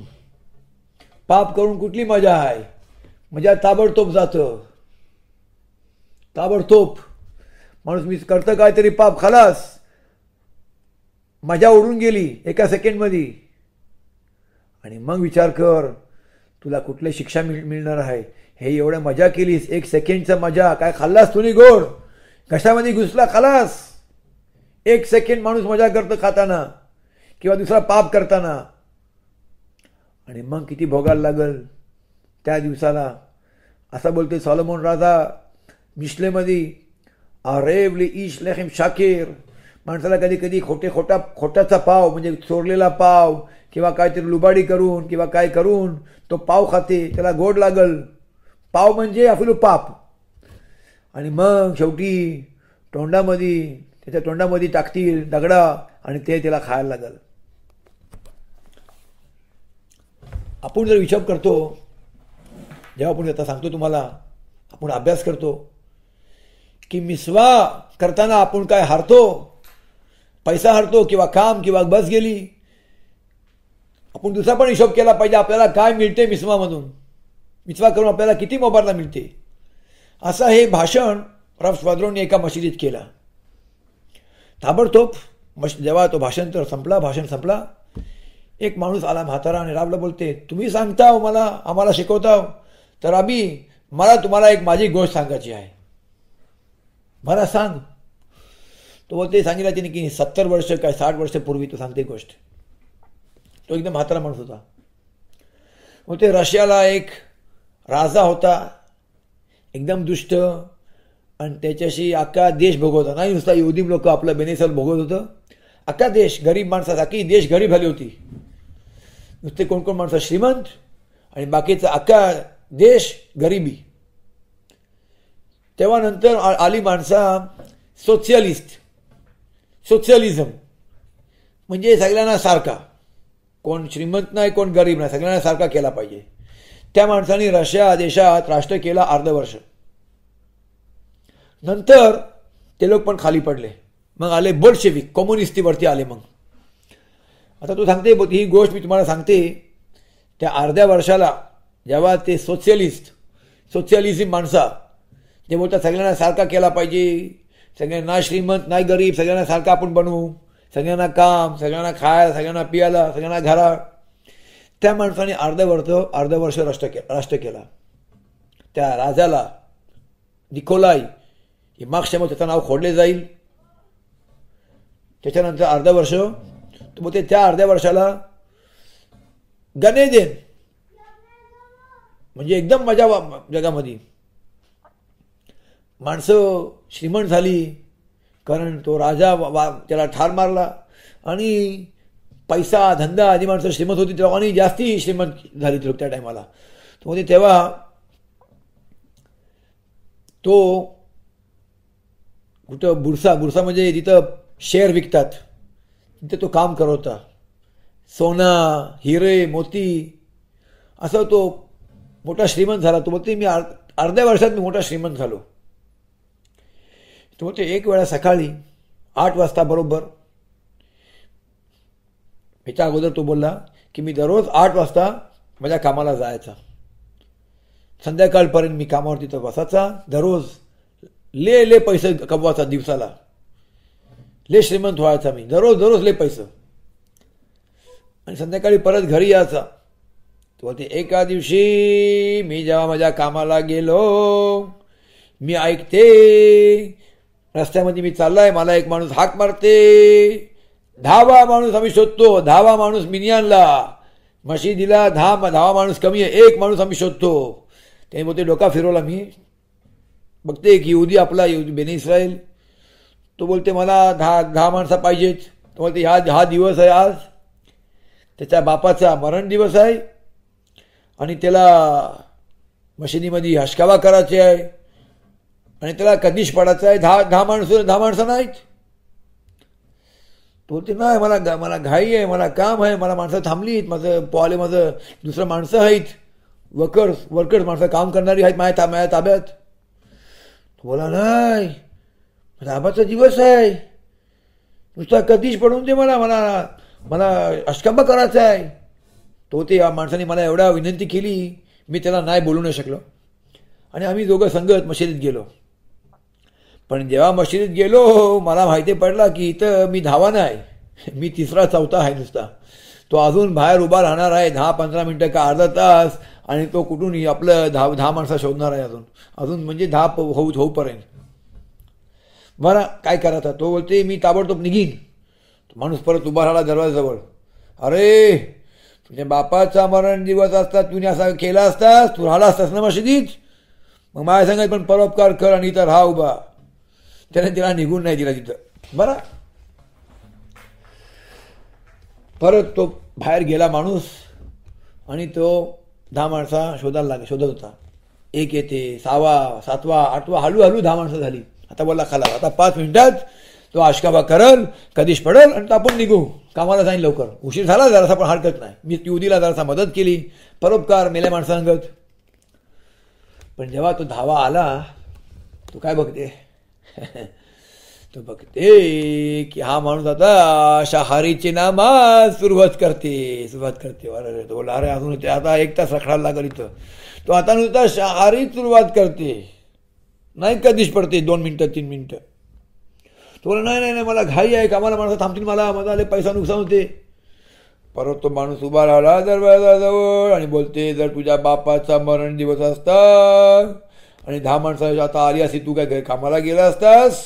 पाप करून कुठली मजा आहे मजा म्हणजे ताबडतोब जातं ताबडतोब माणूस मी करतं काहीतरी पाप खालास मजा उडून गेली एका सेकंडमध्ये आणि मग विचार कर तुला कुठले शिक्षा मिळ मिळणार आहे हे एवढं मजा केलीस एक सेकंडचा मजा काय खाल्लास तुम्ही गोड कशामध्ये घुसला खालास एक सेकंड माणूस मजा करतो खाताना किंवा दुसरा पाप करताना आणि मग किती भोगायला लागल त्या दिवसाला असा बोलते सॉलोमोन राजा मिश्लेमध्ये अरेवली ईश लेखिम शाकीर माणसाला कधी कधी खोटे खोटा खोट्याचा पाव म्हणजे चोरलेला पाव किंवा काहीतरी लुबाडी करून किंवा काय करून तो पाव खाते त्याला गोड लागल पाव म्हणजे आपलं पाप आणि मग शेवटी तोंडामध्ये त्याच्या तोंडामध्ये टाकतील दगडा आणि ते त्याला खायला लागल आपण जर विचार करतो जेव्हा आपण आता सांगतो तुम्हाला आपण अभ्यास करतो की मिसवा करताना आपण काय हारतो पैसा हारतो किंवा काम किंवा बस गेली पण दुसरा पण हिशोब केला पाहिजे आपल्याला काय मिळते मिसवामधून मिसवा करून आपल्याला किती मोबाईलला मिळते असं हे भाषण रफ स्वाद्रोंनी एका मशिदीत केला ताबडतोब मश जेव्हा तो भाषण तर संपला भाषण संपला एक माणूस आला म्हातारा आणि राबला बोलते तुम्ही सांगता हो मला आम्हाला शिकवता हो. तर आम्ही मला तुम्हाला एक माझी गोष्ट सांगायची आहे मला सांग तो बोलते सांगितलं तिने की सत्तर वर्ष काय साठ वर्ष पूर्वी तू सांगते गोष्ट तो एकदम म्हातारा माणूस होता मग ते रशियाला एक राजा होता एकदम दुष्ट आणि त्याच्याशी अख्खा देश भोगवता नाही नुसता युदीम लोक आपलं बेनेसल भोगवत होतं अख्खा देश गरीब माणसाचा अख्खी देश गरीब झाली होती नुसते कोण कोण माणसं श्रीमंत आणि बाकीचा अख्खा देश गरिबी तेव्हा नंतर आली माणसं सोशलिस्ट सोशलिझम म्हणजे सगळ्यांना सारखा कोण श्रीमंत नाही कोण गरीब नाही सगळ्यांना सारखा केला पाहिजे त्या माणसाने रशिया देशात राष्ट्र केला अर्ध वर्ष नंतर ते लोक पण खाली पडले मग आले बोल्शेविक कम्युनिस्टीवरती आले मग आता तू सांगते ही गोष्ट मी तुम्हाला सांगते त्या अर्ध्या वर्षाला जेव्हा ते सोशलिस्ट सोशलिझम माणसा ते बोलतात सगळ्यांना सारखा केला पाहिजे सगळ्यांना श्रीमंत नाही गरीब सगळ्यांना सारखा आपण बनवू सगळ्यांना काम सगळ्यांना खायला सगळ्यांना पियाला सगळ्यांना घरा त्या माणसाने अर्ध वर्ष अर्ध वर्ष राष्ट्र के राष्ट्र केला त्या राजाला निकोलाई ही मागच्या त्याचं नाव खोडले जाईल त्याच्यानंतर अर्ध वर्ष मग ते त्या अर्ध्या वर्षाला गणे देन म्हणजे एकदम मजा जगामध्ये माणसं श्रीमंत झाली कारण तो राजा वा त्याला ठार मारला आणि पैसा धंदा आधी माणसं श्रीमंत होती तेव्हा आणि जास्ती श्रीमंत झाली ती लोक त्या टायमाला म्हणजे तेव्हा तो कुठं बुरसा बुरसा म्हणजे तिथं शेअर विकतात तिथे तो काम करवता सोना हिरे मोती असं तो मोठा श्रीमंत झाला तो बघते मी अर्ध्या वर्षात मी मोठा श्रीमंत झालो तो ते एक वेळा सकाळी आठ वाजता बरोबर ह्याच्या अगोदर तो बोलला की मी दररोज आठ वाजता माझ्या कामाला जायचा संध्याकाळपर्यंत मी कामावर तिथं बसायचा दररोज ले ले पैसे कमवायचा दिवसाला ले श्रीमंत व्हायचा मी दररोज दररोज ले पैसे आणि संध्याकाळी परत घरी यायचा तो ते एका दिवशी मी जेव्हा माझ्या कामाला गेलो मी ऐकते रस्त्यामध्ये मी चाललाय मला एक माणूस हाक मारते धावा माणूस आम्ही शोधतो धावा माणूस मिनियानला मशिदीला दहा धावा माणूस कमी आहे एक माणूस आम्ही शोधतो त्यांनी बोलते डोका फिरवला मी बघते एक येऊदी आपला येऊदी बेने इस्राईल तो बोलते मला दहा दहा माणसा पाहिजेत तो बोलते ह्या हा दिवस आहे आज त्याच्या बापाचा मरण दिवस आहे आणि त्याला मशिदीमध्ये हशकावा करायचे आहे आणि त्याला कधीच पडायचं आहे दहा दहा माणसं दहा माणसं नाहीत तो ते नाही मला मला घाई आहे मला काम आहे मला माणसं थांबली आहेत माझं पॉले माझं दुसरं माणसं आहेत वर्कर्स वर्कर्स माणसं काम करणारी आहेत माझ्या ता माझ्या ताब्यात बोला नाही राबाचा दिवस आहे नुसता कधीच पडून दे मला मला मला अष्टकंब करायचा आहे तो ते या माणसाने मला एवढा विनंती केली मी त्याला नाही बोलू नाही शकलो आणि आम्ही दोघं संगत मशिदीत गेलो पण जेव्हा मशिदीत गेलो मला माहिती पडला की इथं मी धावानं आहे मी तिसरा चौथा आहे नुसता तो अजून बाहेर उभा राहणार आहे दहा पंधरा मिनटं का अर्धा तास आणि तो कुठूनही आपलं धाव दहा माणसा शोधणार आहे अजून अजून म्हणजे दहा होऊ होऊपर्यंत बरं काय करायचा तो बोलते मी ताबडतोब निघीन माणूस परत उभा राहिला दरवाजाजवळ अरे तुझ्या बापाचा मरण दिवस असतात तुम्ही असा केला असतास तू राहिला असतास ना मशिदीत मग माझ्या सांगायचं पण परोपकार कर आणि इथं राहा उभा त्याने तिला निघून नाही दिला तिथं बरा परत तो बाहेर गेला माणूस आणि तो दहा माणसा शोधायला लागला शोधत होता एक येते सहावा सातवा आठवा हळूहळू दहा माणसं झाली आता बोला खाला आता पाच मिनिटात तो आशकाबा करल कधीच पडल आणि तो आपण निघू कामाला जाईल लवकर उशीर झाला जरासा पण हरकत नाही मी ती युवतीला जरासा मदत केली परोपकार मेल्या माणसांगत पण जेव्हा तो धावा आला तो काय बघते [laughs] तो बघते की हा माणूस आता शहारीची नामा सुरुवात करते सुरुवात करते अरे तो अरे अजून ते आता एक तास रखडा लागल इथं तो आता नुसता शाहारी सुरुवात करते नाही कधीच पडते दोन मिनटं तीन मिनटं तो बोला नाही नाही मला घाई आहे का मला माणसं थांबतील मला मजा आले पैसा नुकसान होते परत तो माणूस उभा राहिला दरवाजाजवळ आणि बोलते जर तुझ्या बापाचा मरण दिवस असता आणि दहा माणसं आता आली असती तू काय घरी कामाला गेला असतास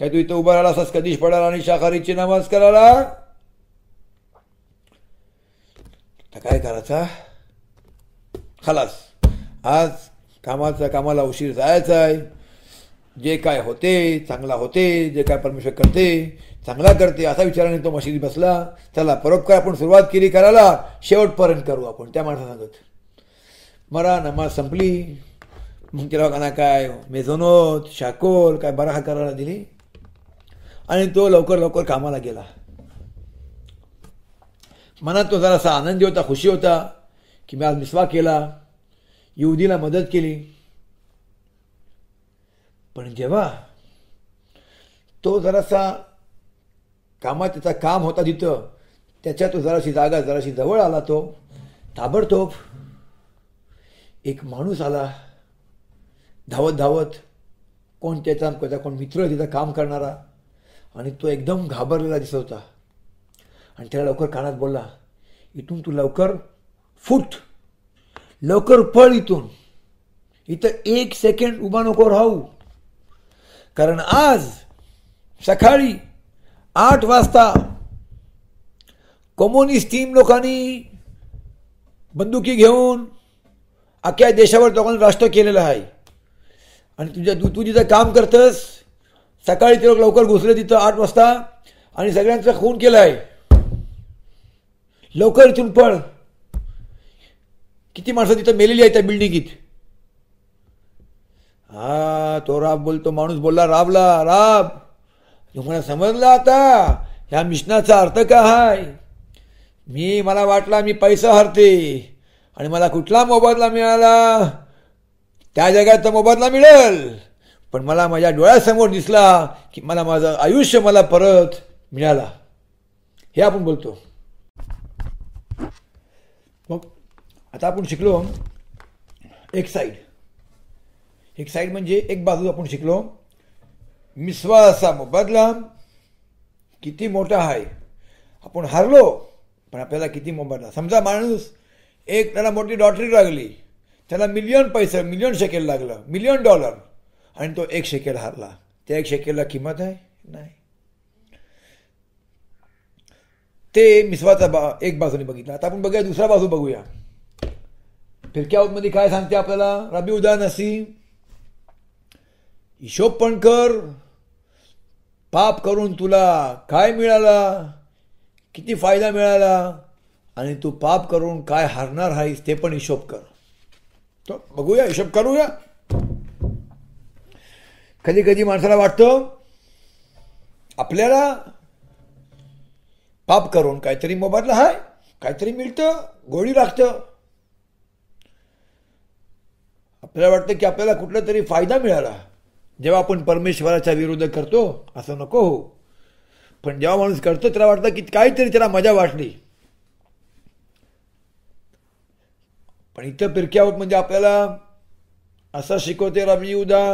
काय तू इथं उभा राहिला असतास कधीच पडाला आणि शाकाहारीची नमाज करायला तर काय करायचा खलास आज कामाचा कामाला उशीर जायचा आहे जे काय होते चांगला होते जे काय परमेश्वर करते चांगला करते असा विचाराने तो मशीद बसला चला परोपकार आपण सुरुवात केली करायला शेवटपर्यंत करू आपण त्या माणसाला सांगत मरा नमाज संपली मग तिला काना काय मेझोनोत शाकोल काय हा करायला दिली आणि तो लवकर लवकर कामाला गेला मनात तो जरासा आनंदी होता खुशी होता की मी आज मिसवा केला युवदीला मदत केली पण जेव्हा तो जरासा कामात त्याचा काम होता तिथं त्याच्या जराशी जागा जराशी जवळ आला तो ताबडतोब एक माणूस आला धावत धावत कोण त्याचा त्याचा कोण मित्र तिथं काम करणारा आणि तो एकदम घाबरलेला दिसत होता आणि त्याला लवकर कानात बोलला इथून तू लवकर फुट लवकर पळ इथून इथं एक सेकंड उभा नको राहू कारण आज सकाळी आठ वाजता कम्युनिस्ट टीम लोकांनी बंदुकी घेऊन अख्ख्या देशावर लोकांनी राष्ट्र केलेलं आहे आणि तुझ्या तू तिथं काम करतंस सकाळी ते लोक लवकर घुसले तिथं आठ वाजता आणि सगळ्यांचा खून केला आहे लवकर इथून पळ किती माणसं तिथं मेलेली आहे त्या बिल्डिंगीत हा तो राब बोलतो माणूस बोलला राबला राब तुम्हाला समजला आता ह्या मिशनाचा अर्थ काय मी मला वाटला मी पैसा हरते आणि मला कुठला मोबदला मिळाला त्या जगाचा मोबदला मिळेल पण मला माझ्या डोळ्यासमोर दिसला की मला माझं आयुष्य मला परत मिळाला हे आपण बोलतो मग आता आपण शिकलो एक साईड एक साईड म्हणजे एक बाजू आपण शिकलो असा मोबदला किती मोठा आहे आपण हारलो पण आपल्याला किती मोबदला समजा माणूस एक त्याला मोठी डॉटरी लागली त्याला मिलियन पैसे मिलियन शेकेल लागलं मिलियन डॉलर आणि तो एक शेकेल हारला त्या एक शेकेलला किंमत आहे नाही ते मिसवाचा बा एक बाजूने बघितला आता आपण बघूया दुसरा बाजू बघूया फिरक्या मध्ये काय सांगते आपल्याला रबी उदा असी हिशोब पण कर पाप करून तुला काय मिळाला किती फायदा मिळाला आणि तू पाप करून काय हारणार आहेस ते पण हिशोब कर तर बघूया हिशोब करूया कधी कधी माणसाला वाटतं आपल्याला पाप करून काहीतरी मोबाईलला हाय काहीतरी मिळतं गोळी लागतं आपल्याला वाटतं की आपल्याला कुठला तरी फायदा मिळाला जेव्हा आपण परमेश्वराच्या विरोध करतो असं नको हो पण जेव्हा माणूस करतो त्याला वाटतं की काहीतरी त्याला मजा वाटली पण इथं पिरक्यावत म्हणजे आपल्याला असं शिकवते रमी उदा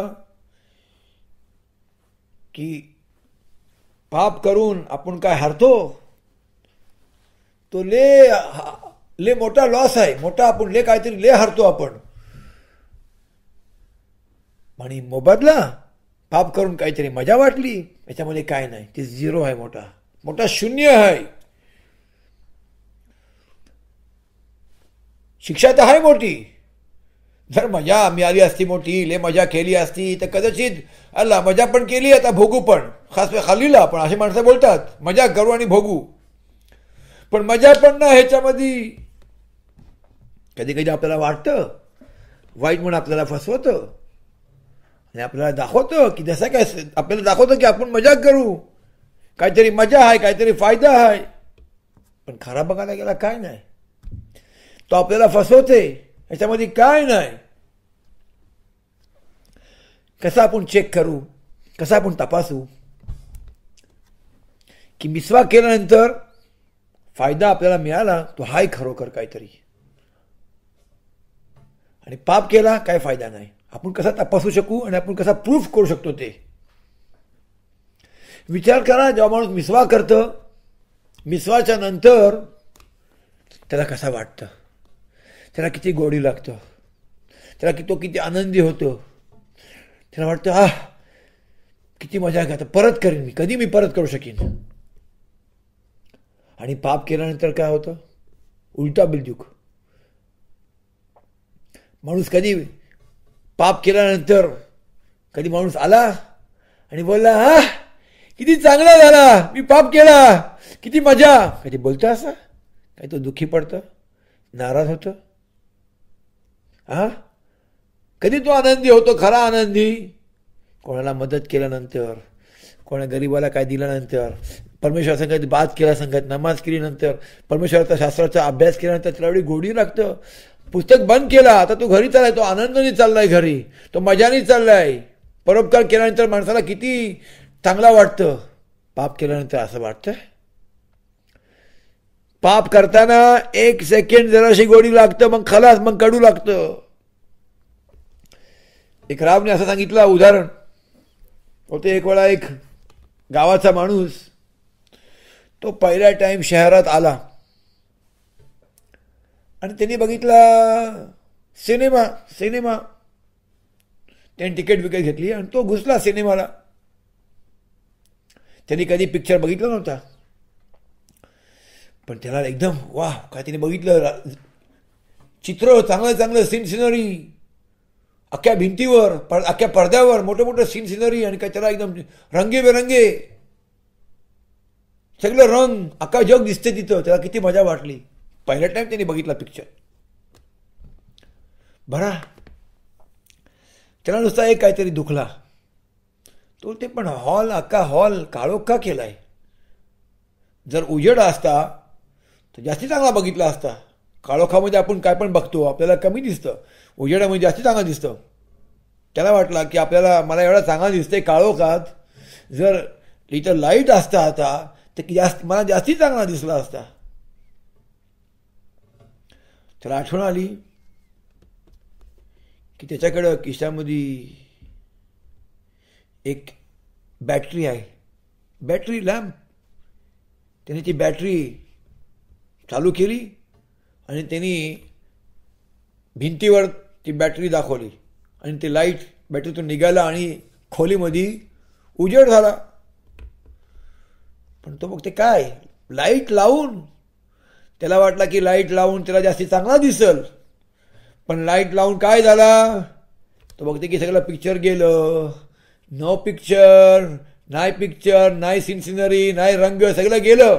की पाप करून आपण काय हरतो तो ले ले मोठा लॉस आहे मोठा आपण ले काहीतरी ले हरतो आपण आणि मोबदला पाप करून काहीतरी मजा वाटली याच्यामध्ये काय नाही ते झिरो आहे मोठा मोठा शून्य आहे शिक्षा तर आहे मोठी जर मजा आम्ही आली असती मोठी ले मजा केली असती तर कदाचित अल्ला मजा पण केली आता भोगू पण खास खालीला पण असे माणसं बोलतात मजा करू आणि भोगू पण मजा पण ना ह्याच्यामध्ये कधी कधी आपल्याला वाटतं वाईट म्हणून आपल्याला फसवतं आणि आपल्याला दाखवतं की जसं काय आपल्याला दाखवतं की आपण मजा करू काहीतरी मजा आहे काहीतरी फायदा आहे पण खरा बघायला गेला काय नाही तो आपल्याला फसवते याच्यामध्ये काय नाही कसा आपण चेक करू कसा आपण तपासू की मिसवा केल्यानंतर फायदा आपल्याला मिळाला तो हाय खरोखर काहीतरी आणि पाप केला काय फायदा नाही आपण कसा तपासू शकू आणि आपण कसा प्रूफ करू शकतो ते विचार करा जेव्हा माणूस मिसवा करतं मिसवाच्या नंतर त्याला कसा वाटतं त्याला किती गोडी लागतं त्याला की तो किती आनंदी होतो त्याला वाटतं आ किती मजा घ्या परत करेन मी कधी मी परत करू शकेन आणि पाप केल्यानंतर काय होतं उलटा बिलदुख माणूस कधी पाप केल्यानंतर कधी माणूस आला आणि बोलला हा किती चांगला झाला मी पाप केला किती मजा कधी बोलतं असं काही तो दुःखी पडतं नाराज होतं हा कधी तो आनंदी होतो खरा आनंदी कोणाला मदत केल्यानंतर कोणा गरीबाला काय दिल्यानंतर परमेश्वर संघात बाद केला संघात नमाज केल्यानंतर परमेश्वराचा शास्त्राचा अभ्यास केल्यानंतर त्याला एवढी गोडी लागतं पुस्तक बंद केला आता तो घरी चाललाय तो आनंदाने चाललाय घरी तो मजाने चाललाय परोपकार केल्यानंतर माणसाला किती चांगला वाटतं पाप केल्यानंतर असं वाटतं पाप करताना एक सेकंड जराशी गोडी लागतं मग खलास मग कडू लागतं एक रावने असं सांगितलं उदाहरण होते एक वेळा एक गावाचा माणूस तो पहिल्या टाईम शहरात आला आणि त्यांनी बघितला सिनेमा सिनेमा त्यांनी तिकीट विकत घेतली आणि तो घुसला सिनेमाला त्यांनी कधी पिक्चर बघितला नव्हता पण त्याला एकदम वाह काय त्याने बघितलं चित्र चांगलं चांगलं सीन सिनरी अख्ख्या भिंतीवर पर अख्ख्या पडद्यावर मोठे मोठे सीन सिनरी आणि काय त्याला एकदम रंगेबेरंगे सगळं रंग अख्खा जग दिसते तिथं त्याला किती मजा वाटली पहिल्या टाइम त्यांनी बघितला पिक्चर बरा त्याला नुसता एक काहीतरी दुखला तो ते पण हॉल अख्खा हॉल काळोखा केलाय जर उजेड असता तर जास्ती चांगला बघितला असता काळोखामध्ये आपण काय पण बघतो आपल्याला कमी दिसतं उजेडा म्हणजे जास्ती चांगलं दिसतं त्याला वाटला की आपल्याला मला एवढा चांगला दिसतंय काळोखात जर इथं लाईट असता आता तर की जास्त मला जास्ती चांगला दिसला असता तर आठवण आली की त्याच्याकडं किशामध्ये एक बॅटरी आहे बॅटरी लॅम्प त्याने ती बॅटरी चालू केली आणि त्यांनी भिंतीवर ती बॅटरी दाखवली आणि ते लाईट बॅटरीतून निघाला आणि खोलीमध्ये उजेड झाला पण तो बघते काय लाईट लावून त्याला वाटला की लाईट लावून त्याला जास्ती चांगला दिसल पण लाईट लावून काय झाला तो बघते की सगळं पिक्चर गेलं नो पिक्चर नाही पिक्चर नाही सिनरी नाही रंग सगळं गेलं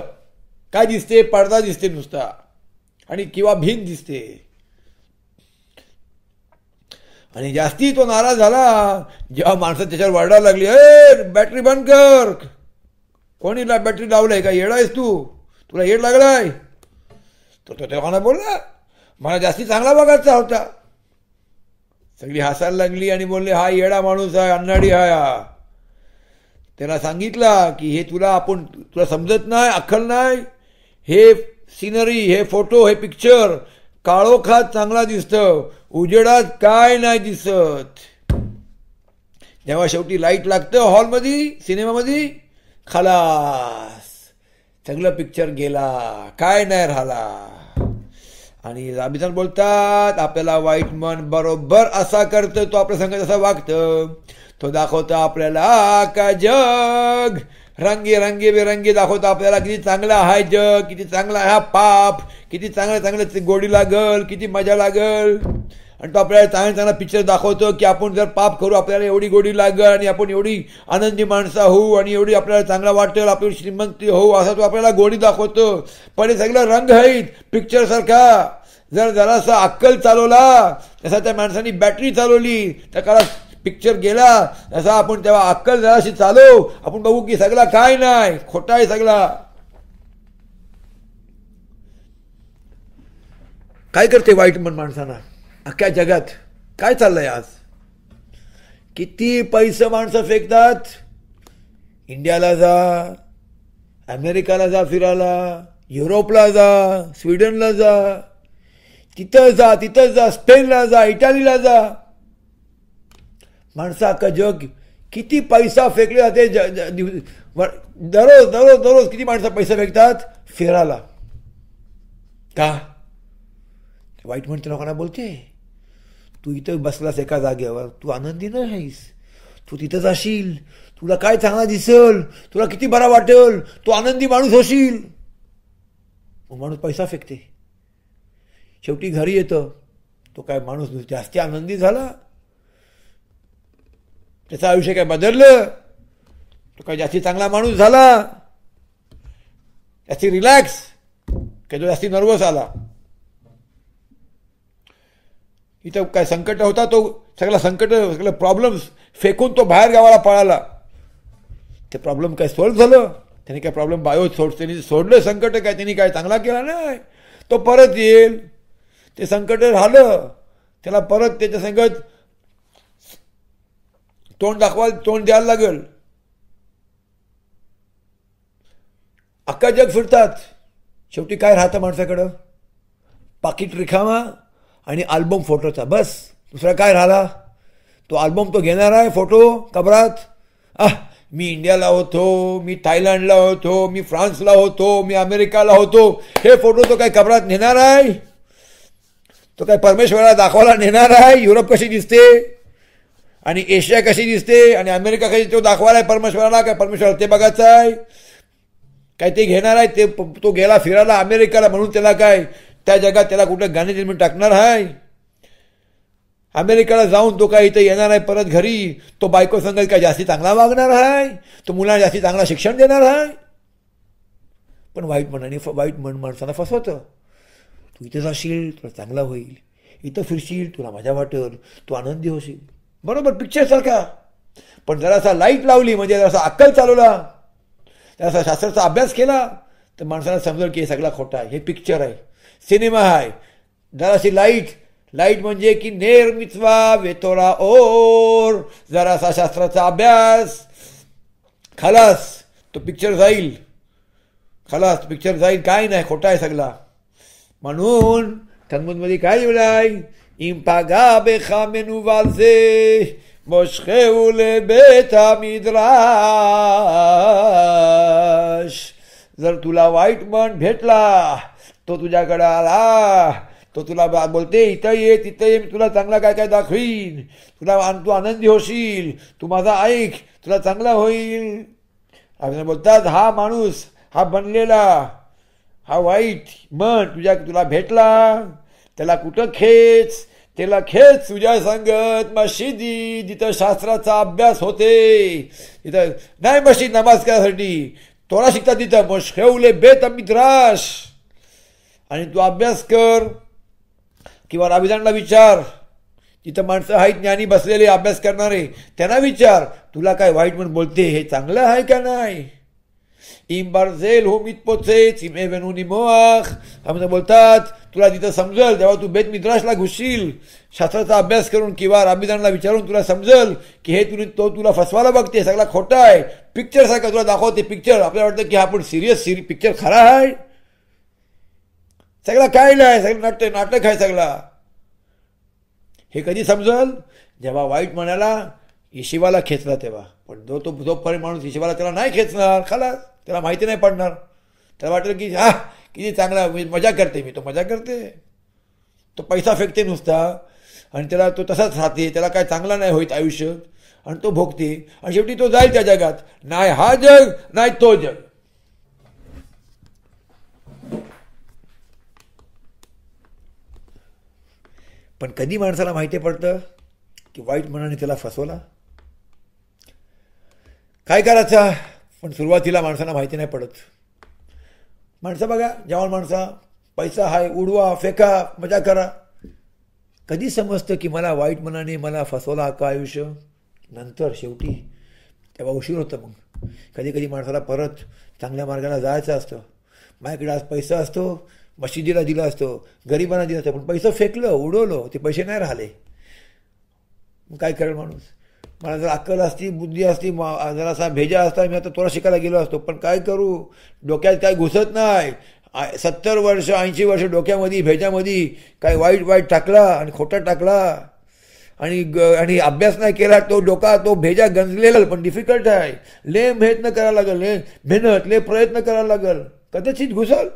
काय दिसते पडदा दिसते नुसता आणि किंवा भीन दिसते आणि जास्ती तो नाराज झाला जेव्हा माणसं त्याच्यावर वाढायला लागली ए बॅटरी बंद कर कोणी ला बॅटरी लावलंय का आहेस तू तुला येड लागलाय तर तो तेव्हा बोलला मला जास्ती चांगला बघायचा होता सगळी हसायला लागली आणि बोलले हा येडा माणूस आहे अन्नाडी हा त्याला सांगितला की हे तुला आपण तुला समजत नाही अक्कल नाही हे सिनरी हे फोटो हे पिक्चर काळोखात चांगला दिसतो उजेडात काय नाही दिसत जेव्हा शेवटी लाईट लागतं हॉलमध्ये सिनेमामध्ये खालास सगळं पिक्चर गेला काय नाही राहिला आणि राबितान बोलतात आपल्याला वाईट मन बरोबर असा करत तो आपल्या संघ जसा वागतं तो दाखवतो आपल्याला का जग रंगे रंगे बेरंगे दाखवतो आपल्याला किती चांगला आहे जग किती चांगला हा पाप किती चांगले चांगले गोडी लागल किती मजा लागल आणि तो आपल्याला चांगला चांगला पिक्चर दाखवतो की आपण जर पाप करू आपल्याला एवढी गोडी लागल आणि आपण एवढी आनंदी माणसं होऊ आणि एवढी आपल्याला चांगला वाटेल आपण श्रीमंती होऊ असा तो आपल्याला गोडी दाखवतो पण हे सगळं रंग आहेत पिक्चरसारखा जर जरासा अक्कल चालवला तसा त्या माणसानी बॅटरी चालवली तर त्याला पिक्चर गेला असा आपण तेव्हा अक्कल जराशी चालू आपण बघू की सगळा काय नाही खोटा आहे सगळा काय करते वाईट मन माणसांना अख्ख्या जगात काय चाललंय आज किती पैसे माणसं फेकतात इंडियाला जा अमेरिकाला जा फिरायला युरोपला जा स्वीडनला जा तिथं जा तिथं जा स्पेनला जा इटालीला जा माणसाक जग किती पैसा फेकले जाते दररोज दररोज दररोज किती माणसं पैसा फेकतात फेराला का वाईट म्हणते लोकांना बोलते तू इथं बसलास एका जागेवर तू आनंदी नाहीस तू तिथंच असील तुला काय चांगला दिसल तुला किती बरा वाटेल तू आनंदी माणूस होशील मग माणूस पैसा फेकते शेवटी घरी येतं तो काय माणूस जास्ती आनंदी झाला त्याचं आयुष्य काय बदललं तो काय जास्ती चांगला माणूस झाला जास्ती रिलॅक्स काही तो जास्ती नर्वस आला इथं काय संकट होता तो सगळा संकट सगळे प्रॉब्लेम्स फेकून तो बाहेर गावाला पळाला ते प्रॉब्लेम काय सॉल्व्ह झालं त्याने काय प्रॉब्लेम बायो सोड त्यांनी सोडलं संकट काय त्यांनी काय चांगला केला नाही तो परत येईल ते संकट राहिलं त्याला परत त्याच्या संगत तोंड दाखवाल तोंड द्यायला लागेल अक्का जग फिरतात शेवटी काय राहतं माणसाकडं पाकिट रिखावा आणि आल्बम फोटोचा बस दुसरा काय राहिला तो आल्बम तो घेणार आहे फोटो कबरात आह मी इंडियाला होतो मी थायलंडला होतो मी फ्रान्सला होतो मी अमेरिकाला होतो हे फोटो तो काय कबरात नेणार आहे तो काय परमेश्वराला दाखवायला नेणार आहे युरोप कशी दिसते आणि एशिया कशी दिसते आणि अमेरिका कशी तो दाखवायला आहे परमेश्वराला काय परमेश्वर ते बघायचं आहे काय ते घेणार आहे ते तो गेला फिरायला अमेरिकाला म्हणून त्याला काय त्या जगात त्याला कुठं गाणे जन्मी टाकणार आहे अमेरिकेला जाऊन तो काय इथं येणार आहे परत घरी तो बायको संगत काय जास्ती चांगला वागणार आहे तो मुलांना जास्ती चांगला शिक्षण देणार आहे पण वाईट म्हणाने वाईट म्हण माणसाला फसवतं तू इथं जाशील तुला चांगला होईल इथं फिरशील तुला मजा वाटेल तू आनंदी होशील बरोबर पिक्चरसारखा पण जरासा लाईट लावली म्हणजे जरासा अक्कल चालवला जरासा शास्त्राचा अभ्यास केला तर माणसाला समजेल की हे सगळा खोटा आहे हे पिक्चर आहे सिनेमा आहे जराशी लाईट लाईट म्हणजे की नेर मिचवा वेतोरा ओर जरासा शास्त्राचा अभ्यास खलास तो पिक्चर जाईल खलास पिक्चर जाईल काय नाही खोटा आहे सगळा म्हणून मध्ये काय लिहिलं आहे אם פגע בך מנוול זה, מושכהו לבית המדרש. जर तुला वाईट मन भेटला तो तुझ्याकडे आला तो तुला बोलते इथं ये तिथं ये मी तुला चांगला काय काय दाखवीन तुला तू आनंदी होशील तू माझा ऐक तुला चांगला होईल अभिनय बोलतात हा माणूस हा बनलेला हा वाईट मन तुझ्या तुला भेटला त्याला कुठं खेच त्याला खेळ तुझ्या सांगत मशिदी जिथं शास्त्राचा अभ्यास होते तिथं नाही मशीद नमाज करायसाठी तोरा शिकता तिथं मग शेवले बेत मित्राश आणि तू अभ्यास कर किंवा राबिदांना विचार तिथं माणसं आहेत ज्ञानी बसलेले अभ्यास करणारे त्यांना विचार तुला काय वाईट म्हणून बोलते हे चांगलं आहे का नाही עם ברזל הוא מתפוצץ, עם אבן הוא נימוח, बोलतात तुला तिथं समजल तेव्हा तू बेत मित्राशला घुसशील शास्त्राचा अभ्यास करून किंवा राबीदांना विचारून तुला समजल की हे तुला तो तुला फसवायला बघते सगळा खोटा आहे पिक्चर सारखं तुला दाखवते पिक्चर आपल्याला वाटतं की हा पण सिरियस सिरि पिक्चर खरा आहे सगळा काय आहे सगळं नाटक नाटक आहे सगळा हे कधी समजल जेव्हा वाईट म्हणाला इशिवाला खेचला तेव्हा पण जो तो जोपर्यंत माणूस इशिवाला त्याला नाही खेचणार खालास त्याला माहिती नाही पडणार त्याला वाटलं की हा किती चांगला मी मजा करते मी तो मजा करते तो पैसा फेकते नुसता आणि त्याला तो तसाच राहते त्याला काय चांगला नाही होईत आयुष्य आणि तो भोगते आणि शेवटी तो जाईल त्या जगात नाही हा जग नाही तो जग पण कधी माणसाला माहिती पडतं की वाईट मनाने त्याला फसवला काय करायचं पण सुरुवातीला माणसांना माहिती नाही पडत माणसं बघा जवान माणसा पैसा हाय उडवा फेका मजा करा कधी समजतं की मला वाईट मनाने मला फसवला का आयुष्य नंतर शेवटी तेव्हा उशीर होतं मग कधी कधी माणसाला परत चांगल्या मार्गाला जायचं असतं माझ्याकडे आज पैसा असतो मशिदीला दिला असतो गरिबांना दिला असतो पण पैसा फेकलं उडवलं ते पैसे नाही राहिले काय करेल माणूस मला जर अक्कल असती बुद्धी असती जरासा भेजा असता मी आता थोडा शिकायला गेलो असतो पण काय करू डोक्यात काय घुसत नाही सत्तर वर्ष ऐंशी वर्ष डोक्यामध्ये भेजामध्ये काय वाईट वाईट टाकला आणि खोटा टाकला आणि ग आणि अभ्यास नाही केला तो डोका तो भेजा गंजलेला पण डिफिकल्ट आहे ले मेहनत करावं लागेल ले मेहनत ले प्रयत्न करायला लागल कदाचित घुसल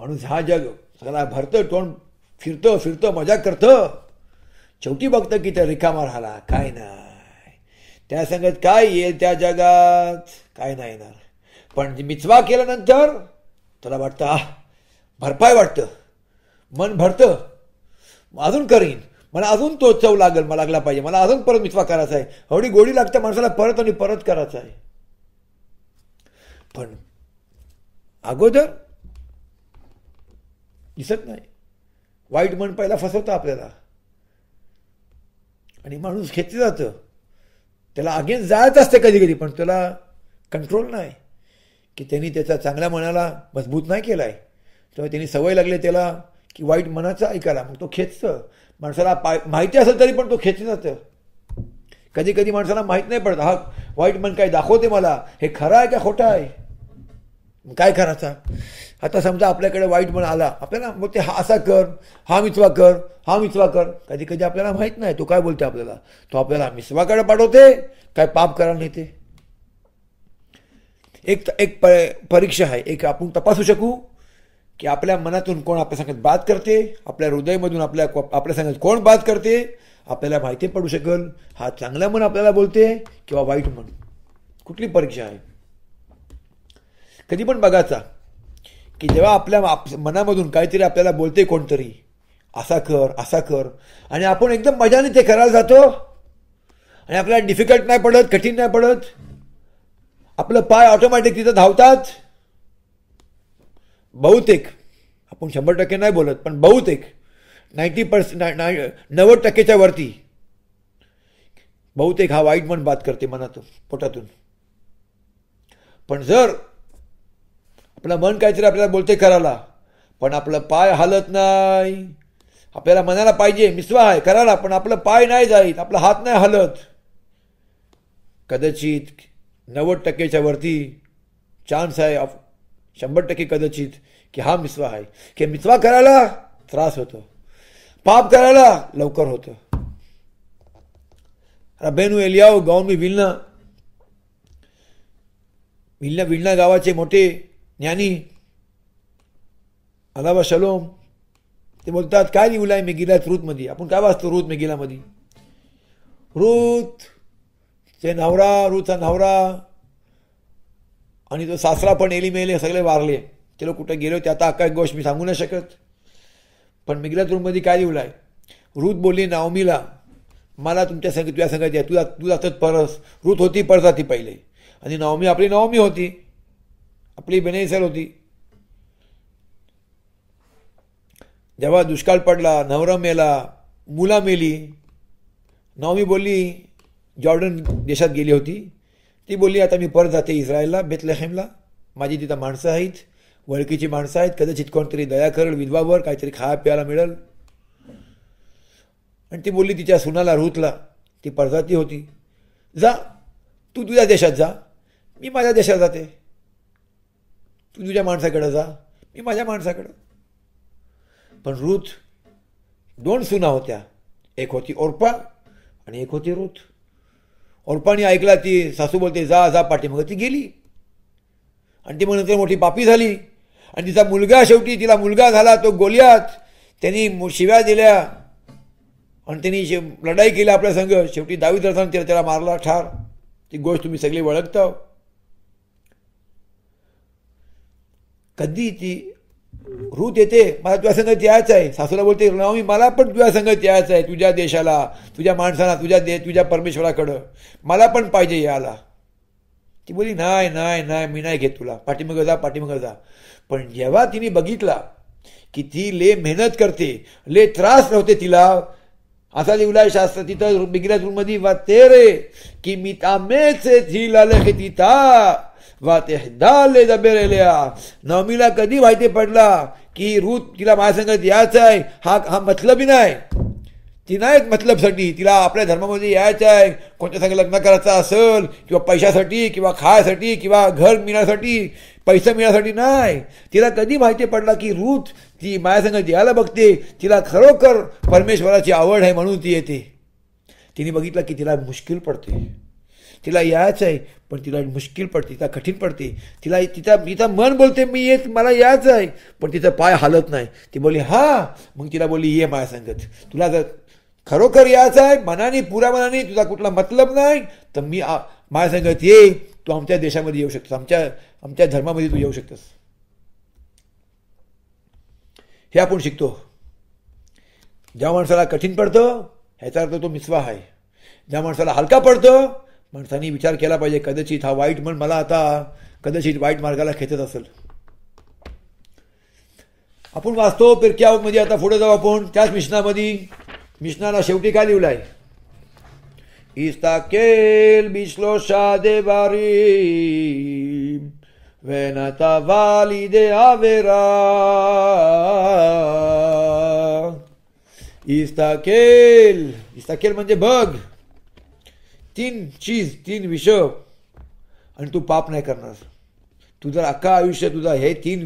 माणूस हा जग सगळा भरतं तोंड फिरतो फिरतो मजा करतं शेवटी बघतं की त्या रिकामा राहिला काय नाही त्या सांगत काय येईल त्या जगात काय नाही येणार पण मिचवा केल्यानंतर त्याला वाटतं आह भरपाय वाटतं मन भरतं अजून करीन मला अजून तो चव लागेल मला लागला पाहिजे मला अजून परत मिचवा करायचा आहे हवडी गोडी लागते माणसाला परत आणि परत करायचं आहे पण अगोदर दिसत नाही वाईट मन पहिला फसवतं आपल्याला आणि माणूस घेतलं जातं त्याला अगेन्स्ट जायचं असते कधी कधी पण त्याला कंट्रोल नाही की त्यांनी त्याचा चांगल्या मनाला मजबूत नाही केला आहे तेव्हा त्यांनी सवय लागली त्याला की वाईट मनाचा ऐकायला मग तो खेचतं माणसाला पाय माहिती असेल तरी पण तो खेचलं जातं कधी कधी माणसाला माहीत नाही पडतं हा वाईट मन काय दाखवते मला हे खरं आहे का खोटं आहे काय खराचा आता समजा आपल्याकडे वाईट म्हण आला आपल्याला मग ते हा असा कर हा मिचवा कर हा मिचवा कर कधी कधी आपल्याला माहीत नाही तो काय बोलते आपल्याला तो आपल्याला मिसवाकडे पाठवते काय पाप करायला नेते एक एक परीक्षा आहे एक आपण तपासू शकू की आपल्या मनातून कोण आपल्या सांगत बात करते आपल्या हृदयमधून आपल्या आपल्या सांगत कोण बात करते आपल्याला माहिती पडू शकल हा चांगला मन आपल्याला बोलते किंवा वाईट मन कुठली परीक्षा आहे कधी पण बघायचा की जेव्हा आपल्या मनामधून काहीतरी आपल्याला बोलते कोणतरी असा कर असा कर आणि आपण एकदम मजाने ते करायला जातो आणि आपल्याला डिफिकल्ट नाही पडत कठीण नाही पडत आपलं पाय ऑटोमॅटिक तिथं धावतात बहुतेक आपण शंभर टक्के नाही बोलत पण बहुतेक नाईन्टी ना नव्वद टक्केच्या वरती बहुतेक हा वाईट मन बात करते मनातून पोटातून पण जर आपलं मन काहीतरी आपल्याला बोलते करायला पण आपलं पाय हालत नाही आपल्याला मनाला पाहिजे मिसवा आहे करायला पण आपलं पाय नाही जाईत आपला हात नाही हालत कदाचित नव्वद टक्केच्या वरती चान्स आहे शंभर टक्के कदाचित की हा मिसवा आहे की मिसवा करायला त्रास होतो पाप करायला लवकर होतं रबेनू एलियाव गाऊन मी विलना विलना विलना गावाचे मोठे يعني עליו शलोम אתם बोलतात काय लिहूला आहे मगिलात रूतमध्ये आपण काय वाचतो रूत मगिलामध्ये रूत ते नवरा रूतचा नवरा आणि तो सासरा पण एली मेले सगळे वारले ते लोक कुठं गेलो ते आता काय गोष्ट मी सांगू नाही शकत पण मिगिलात रूतमध्ये काय लिहूला आहे रूत बोलली नावमीला मला तुमच्या संग तुझ्या संघात तू तुझा तुझा परस ऋत होती परसाती पहिले आणि नवमी आपली नवमी होती आपली बेनेसर होती जेव्हा दुष्काळ पडला नवरा मेला मुला मेली नवमी बोलली जॉर्डन देशात गेली होती ती बोलली आता मी परत जाते इस्रायलला बेतलेहेमला माझी तिथं माणसं आहेत वळखीची माणसं आहेत कदाचित कोणतरी दया करल विधवावर काहीतरी खाया प्यायला मिळेल आणि ती बोलली तिच्या सुनाला रूतला ती परजाती होती जा तू तुझ्या देशात जा मी माझ्या देशात जाते तू तुझ्या माणसाकडं जा मी माझ्या माणसाकडं पण रूथ दोन सुना होत्या एक होती ओरपा आणि एक होती रूथ ओरपाने ऐकला ती सासू बोलते जा जा पाठी मग ती गेली आणि ती म्हणते मोठी पापी झाली आणि तिचा मुलगा शेवटी तिला मुलगा झाला तो गोलियात त्यांनी शिव्या दिल्या आणि त्यांनी लढाई केली आपल्या संघ शेवटी दावी दर्शन तिला त्याला मारला ठार ती गोष्ट तुम्ही सगळी वळखता कधी ती रूत येते मला तुझ्या संगत यायचं आहे सासूला बोलते मी मला पण तुझ्या संगत यायचं आहे तुझ्या देशाला तुझ्या माणसाला तुझ्या दे तुझ्या परमेश्वराकडं मला पण पाहिजे यायला ती बोली नाही नाही नाही मी नाही घेत तुला पाठीमागं जा पाठीमागं जा पण जेव्हा तिने बघितला की ती ले मेहनत करते ले त्रास नव्हते तिला असा लिवलाय शास्त्र तिथं बिगिराज मध्ये वाचते रे की मी तामेच झी लाल ता वा ते नवमीला कधी माहिती पडला की रूत तिला माझ्या संगत यायचं आहे हा हा मतलबही नाही ती नाही मतलबसाठी तिला आपल्या धर्मामध्ये यायचं आहे कोणत्या लग्न करायचं असेल किंवा पैशासाठी किंवा खायसाठी किंवा घर मिळण्यासाठी पैसा मिळण्यासाठी नाही तिला कधी माहिती पडला की रूत ती संगत यायला बघते तिला खरोखर परमेश्वराची आवड आहे म्हणून ती येते तिने बघितलं की तिला मुश्किल पडते तिला यायचं आहे पण तिला मुश्किल पडते तिला कठीण पडते तिला तिचा तिचा मन बोलते मी येत मला यायचं आहे पण तिचा पाय हालत नाही ती बोली हा मग तिला बोली ये माझ्या सांगत तुला जर खरोखर यायचं आहे मनाने पुरा मनाने तुझा कुठला मतलब नाही तर मी माझ्या सांगत ये तू आमच्या देशामध्ये येऊ शकतोस आमच्या आमच्या धर्मामध्ये तू येऊ शकतोस हे आपण शिकतो ज्या माणसाला कठीण पडतं ह्याचा अर्थ तो मिसवा आहे ज्या माणसाला हलका पडतं माणसांनी विचार केला पाहिजे कदाचित हा वाईट म्हण मला आता कदाचित वाईट मार्गाला खेचत असेल आपण वाचतो पिरक्या म्हणजे आता पुढे जाऊ आपण त्याच मिशनामध्ये मिशनाला शेवटी काय लिहिलं आहे शादे वेनता वाली दे आवेरा इस्ता केल इस्ता केल म्हणजे बघ तीन चीज तीन विषय आणि तू पाप नाही करणार तू जर अख्खा आयुष्य तुझा हे तीन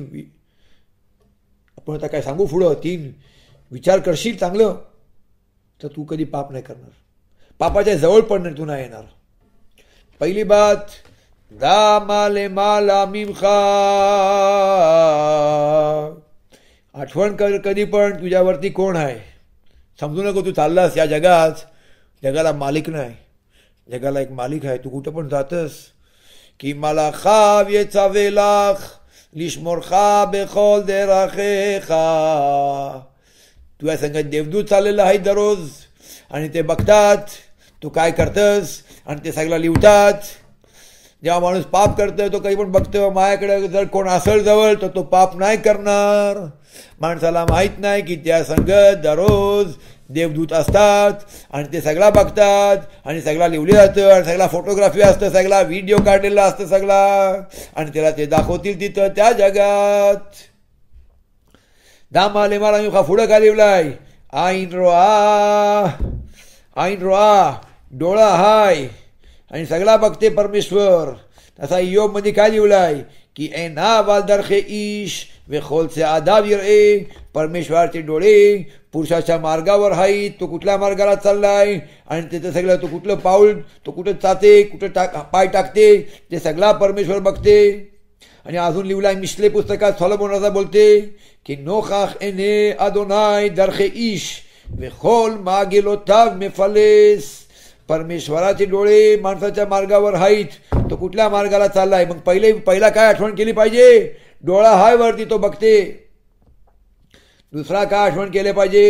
आपण आता काय सांगू पुढं तीन विचार करशील चांगलं तर तू कधी पाप नाही करणार पापाच्या जवळ पण तू नाही येणार पहिली बात दा माले माला मिमखा आठवण कर कधी पण तुझ्यावरती कोण आहे समजू नको तू चाललास या जगात जगाला मालिक नाही जगाला एक मालिक आहे तू कुठं पण जातस की मला खाव चावे लाख लिशमोरखा खा बेखोल दे राखे खा तुझ्या संगत देवदूत चाललेला आहे दररोज आणि ते बघतात तू काय करतस आणि ते सगळ्या लिवतात जेव्हा माणूस पाप करतोय तो काही पण बघतोय माझ्याकडे जर कोण असेल जवळ तर तो, तो पाप नाही करणार माणसाला माहीत नाही की त्या संगत दररोज देवदूत असतात आणि ते सगळा बघतात आणि सगळा लिवले जातं आणि सगळा फोटोग्राफी असतं सगळा व्हिडिओ काढलेला असतं सगळा आणि त्याला ते दाखवतील तिथं त्या जगात आले मला मी पुढं का लिवलाय आईन रो आईन रो आ डोळा हाय आणि सगळा बघते परमेश्वर असा योग मध्ये काय लिवलाय की ए ना वालदार खे ईश वे खोलसे आधाव परमेश्वराचे डोळे पुरुषाच्या मार्गावर आहे तो कुठल्या मार्गाला चाललाय आणि त्याचं सगळं तो कुठलं पाऊल तो कुठं चाचे कुठं टाक पाय टाकते ते सगळा परमेश्वर बघते आणि अजून लिहिलाय मिसले पुस्तकात सॉलोमोनाचा बोलते की नो खाख एने अदोनाय दरखे ईश मा खोल मागे मे फलेस परमेश्वराचे डोळे माणसाच्या मार्गावर आहेत तो कुठल्या मार्गाला चाललाय मग पहिले पहिला काय आठवण केली पाहिजे डोळा हाय वरती तो बघते दुसरा का आठवण केले पाहिजे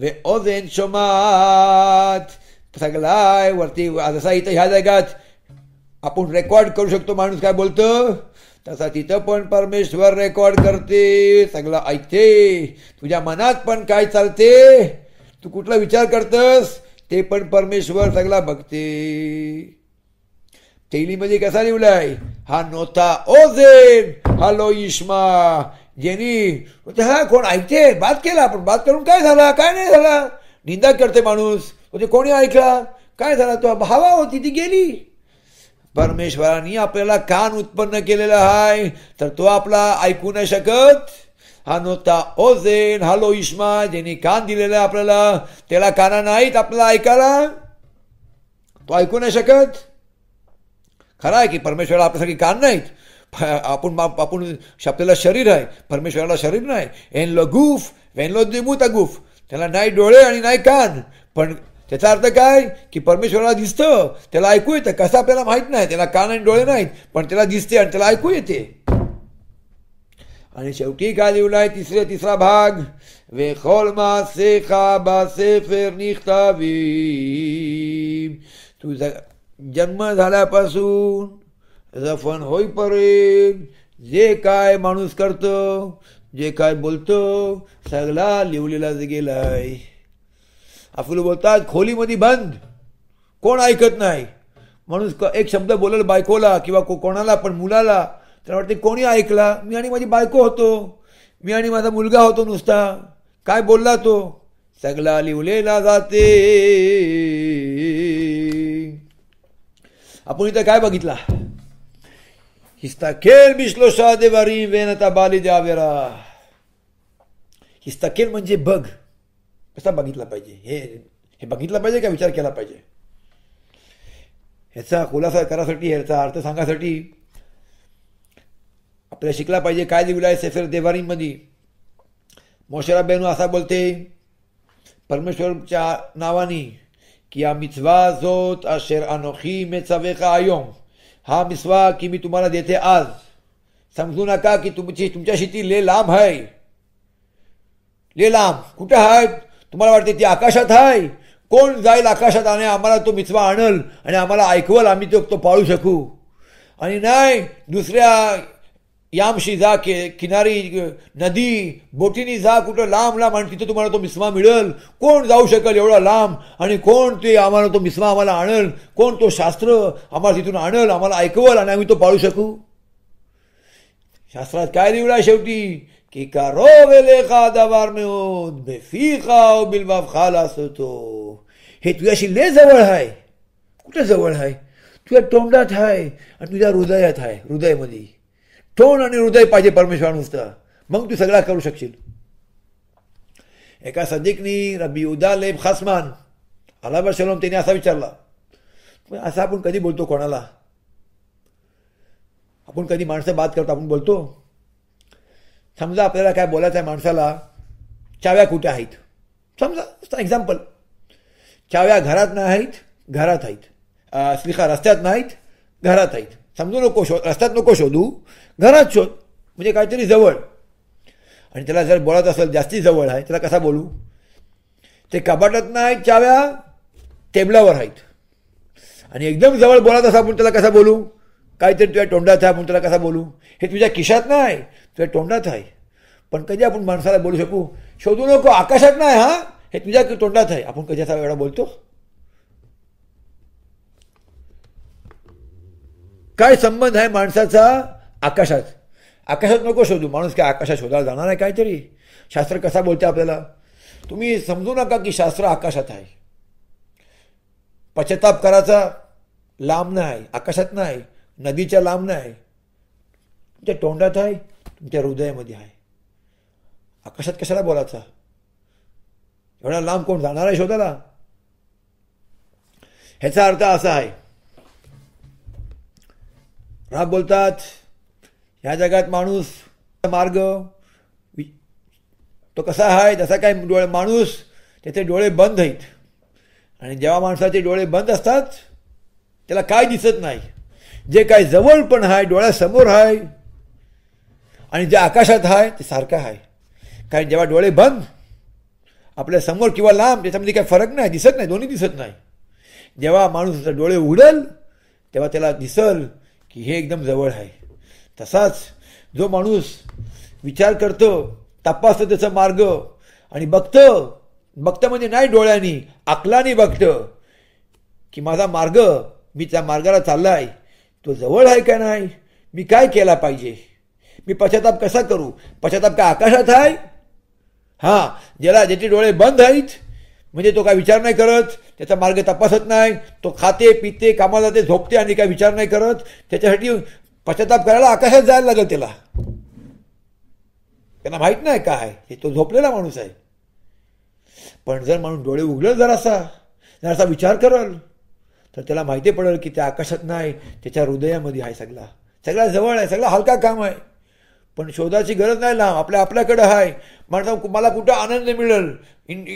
वे ओझेन शोमात सगलाय वरती जसा इथं ह्या जगात आपण रेकॉर्ड करू शकतो माणूस काय बोलतं तसा तिथं पण परमेश्वर रेकॉर्ड करते सगळं ऐकते तुझ्या मनात पण काय चालते तू कुठला विचार करतस ते पण परमेश्वर सगळा बघते तेलीमध्ये म्हणजे कसा लिवलाय हा नोता ओझेन हॅलो इश्मा ज्यांनी हा कोण ऐकते बाद केला पण बात करून काय झाला काय नाही झाला निंदा करते माणूस म्हणजे कोणी ऐकला काय झाला तो भावा होती ती गेली परमेश्वरानी आपल्याला कान उत्पन्न केलेला आहे तर तो आपला ऐकू नाही शकत हा नव्हता ओझेन हालो इश्मा ज्यांनी कान दिलेला आपल्याला त्याला काना नाहीत आपल्याला ऐकायला तो ऐकू नाही शकत खरं आहे की परमेश्वर आपल्यासाठी कान नाहीत आपण आपण आपल्याला शरीर आहे परमेश्वराला शरीर नाही एनलो गुफ वेनलो देमुता गुफ त्याला नाही डोळे आणि नाही कान पण त्याचा अर्थ काय की परमेश्वराला दिसतं त्याला ऐकू येतं कसं आपल्याला माहीत नाही त्याला कान आणि डोळे नाहीत पण त्याला दिसते आणि त्याला ऐकू येते आणि शेवटी काय लिहून आहे तिसरे तिसरा भाग वे खोल मासे खा बासे फेर निघतावी तुझा जन्म झाल्यापासून रफन होईपर्यंत जे काय माणूस करतो जे काय बोलतो सगळा लिवलेलाच गेलाय आपलं बोलतात खोलीमध्ये बंद कोण ऐकत नाही माणूस एक शब्द बोलल बायकोला किंवा को कोणाला पण मुलाला तर वाटते कोणी ऐकला मी आणि माझी बायको होतो मी आणि माझा मुलगा होतो नुसता काय बोलला तो सगळा लिवलेला जाते आपण इथं काय बघितला हिस्ताखेल बिश्लोषा देवारी वेन आता बाली द्यावेरा हिस्ताखेल म्हणजे बघ कसा बघितला पाहिजे हे हे बघितलं पाहिजे का विचार केला पाहिजे ह्याचा खुलासा करासाठी ह्याचा अर्थ सांगासाठी आपल्याला शिकला पाहिजे काय लिहिलं आहे सेफर देवारीमध्ये मोशरा बेनू असा बोलते परमेश्वरच्या नावाने की आम्ही जोत अशेर अनोखी मे का आयोंग हा मिसवा की मी तुम्हाला देते आज समजू नका की तुमची तुमच्याशी ती ले लांब आहे ले लांब कुठे आहे तुम्हाला वाटते ती आकाशात आहे कोण जाईल आकाशात आणि आम्हाला तो मिसवा आणल आणि आम्हाला ऐकवल आम्ही तो तो पाळू शकू आणि नाही दुसऱ्या यामशी जा के किनारी नदी बोटीनी जा कुठं लांब लांब आणि तिथं तुम्हाला तो मिसमा मिळेल कोण जाऊ शकेल एवढा लांब आणि कोण ते आम्हाला तो मिसमा आम्हाला आणल कोण तो शास्त्र आम्हाला तिथून आणल आम्हाला ऐकवल आणि आम्ही तो पाळू शकू शास्त्रात काय लिहिला शेवटी की का रो वेले का दबार मिळून बेफी खाओ बिलबाब खाल असतो हे तुझ्याशी ले जवळ आहे कुठं जवळ आहे तुझ्या तोंडात आहे आणि तुझ्या हृदयात आहे हृदयमध्ये तोंड आणि हृदय पाहिजे परमेश्वर नुसतं मग तू सगळा करू शकशील एका सदिकनी रबी उदा लेब खासमान अलाबा शलोम त्याने असा विचारला असं आपण कधी बोलतो कोणाला आपण कधी माणसं बात करतो आपण बोलतो समजा आपल्याला काय बोलायचं आहे माणसाला चाव्या कुठे आहेत समजा एक्झाम्पल चाव्या घरात आहेत घरात आहेत स्लिखा रस्त्यात नाहीत घरात आहेत समजू नको शोध रस्त्यात नको शोधू घरात शोध म्हणजे काहीतरी जवळ आणि त्याला जर बोलत असेल जास्ती जवळ आहे त्याला कसा बोलू ते कपाटात नाही चाव्या टेबलावर आहेत आणि एकदम जवळ बोलत असा आपण त्याला कसा बोलू काहीतरी तुझ्या तोंडात आहे आपण त्याला कसा बोलू हे तुझ्या किशात नाही तुझ्या तोंडात आहे पण कधी आपण माणसाला बोलू शकू शोधू नको आकाशात नाही हा हे तुझ्या तोंडात आहे आपण कधी असा वेळा बोलतो काय संबंध आहे माणसाचा आकाशात आकाशात नको शोधू माणूस काय आकाशात शोधायला जाणार आहे काहीतरी शास्त्र कसा बोलते आपल्याला तुम्ही समजू नका की शास्त्र आकाशात आहे पश्चाताप कराचा लांब नाही आकाशात नाही नदीच्या लांब नाही तुमच्या तोंडात आहे तुमच्या हृदयामध्ये आहे आकाशात कशाला बोलायचा एवढा लांब कोण जाणार आहे शोधायला ह्याचा अर्थ असा आहे राग बोलतात ह्या जगात माणूस मार्ग तो कसा आहे तसा काय डोळे माणूस त्याचे डोळे बंद आहेत आणि जेव्हा माणसाचे डोळे बंद असतात त्याला काय दिसत नाही जे काय जवळ पण आहे डोळ्यासमोर आहे आणि जे आकाशात आहे ते सारखं आहे कारण जेव्हा डोळे बंद आपल्या समोर किंवा लांब त्याच्यामध्ये काही फरक नाही दिसत नाही दोन्ही दिसत नाही जेव्हा माणूस डोळे उघडल तेव्हा त्याला दिसल की हे एकदम जवळ आहे तसाच जो माणूस विचार करतो तपासतो त्याचा मार्ग आणि बघतं बघतं म्हणजे नाही डोळ्यांनी नाही बघतं की माझा मार्ग मी त्या मार्गाला चाललाय तो जवळ आहे का नाही मी काय केला पाहिजे मी पश्चाताप कसा करू पश्चाताप काय आकाशात आहे हां ज्याला ज्याचे डोळे बंद आहेत म्हणजे तो काय विचार नाही करत त्याचा मार्ग तपासत नाही तो खाते पिते कामाला जाते झोपते आणि काय विचार नाही करत त्याच्यासाठी पश्चाताप करायला आकाशात जायला लागेल त्याला त्यांना माहीत नाही काय हे तो झोपलेला माणूस आहे पण जर माणूस डोळे असा जरासा जरासा विचार करल तर त्याला माहिती पडेल की त्या आकाशात नाही त्याच्या हृदयामध्ये आहे सगळा सगळा जवळ आहे सगळा हलका काम आहे पण शोधाची गरज नाही ना आपल्या आपल्याकडं आहे म्हणता मला कुठं आनंद मिळेल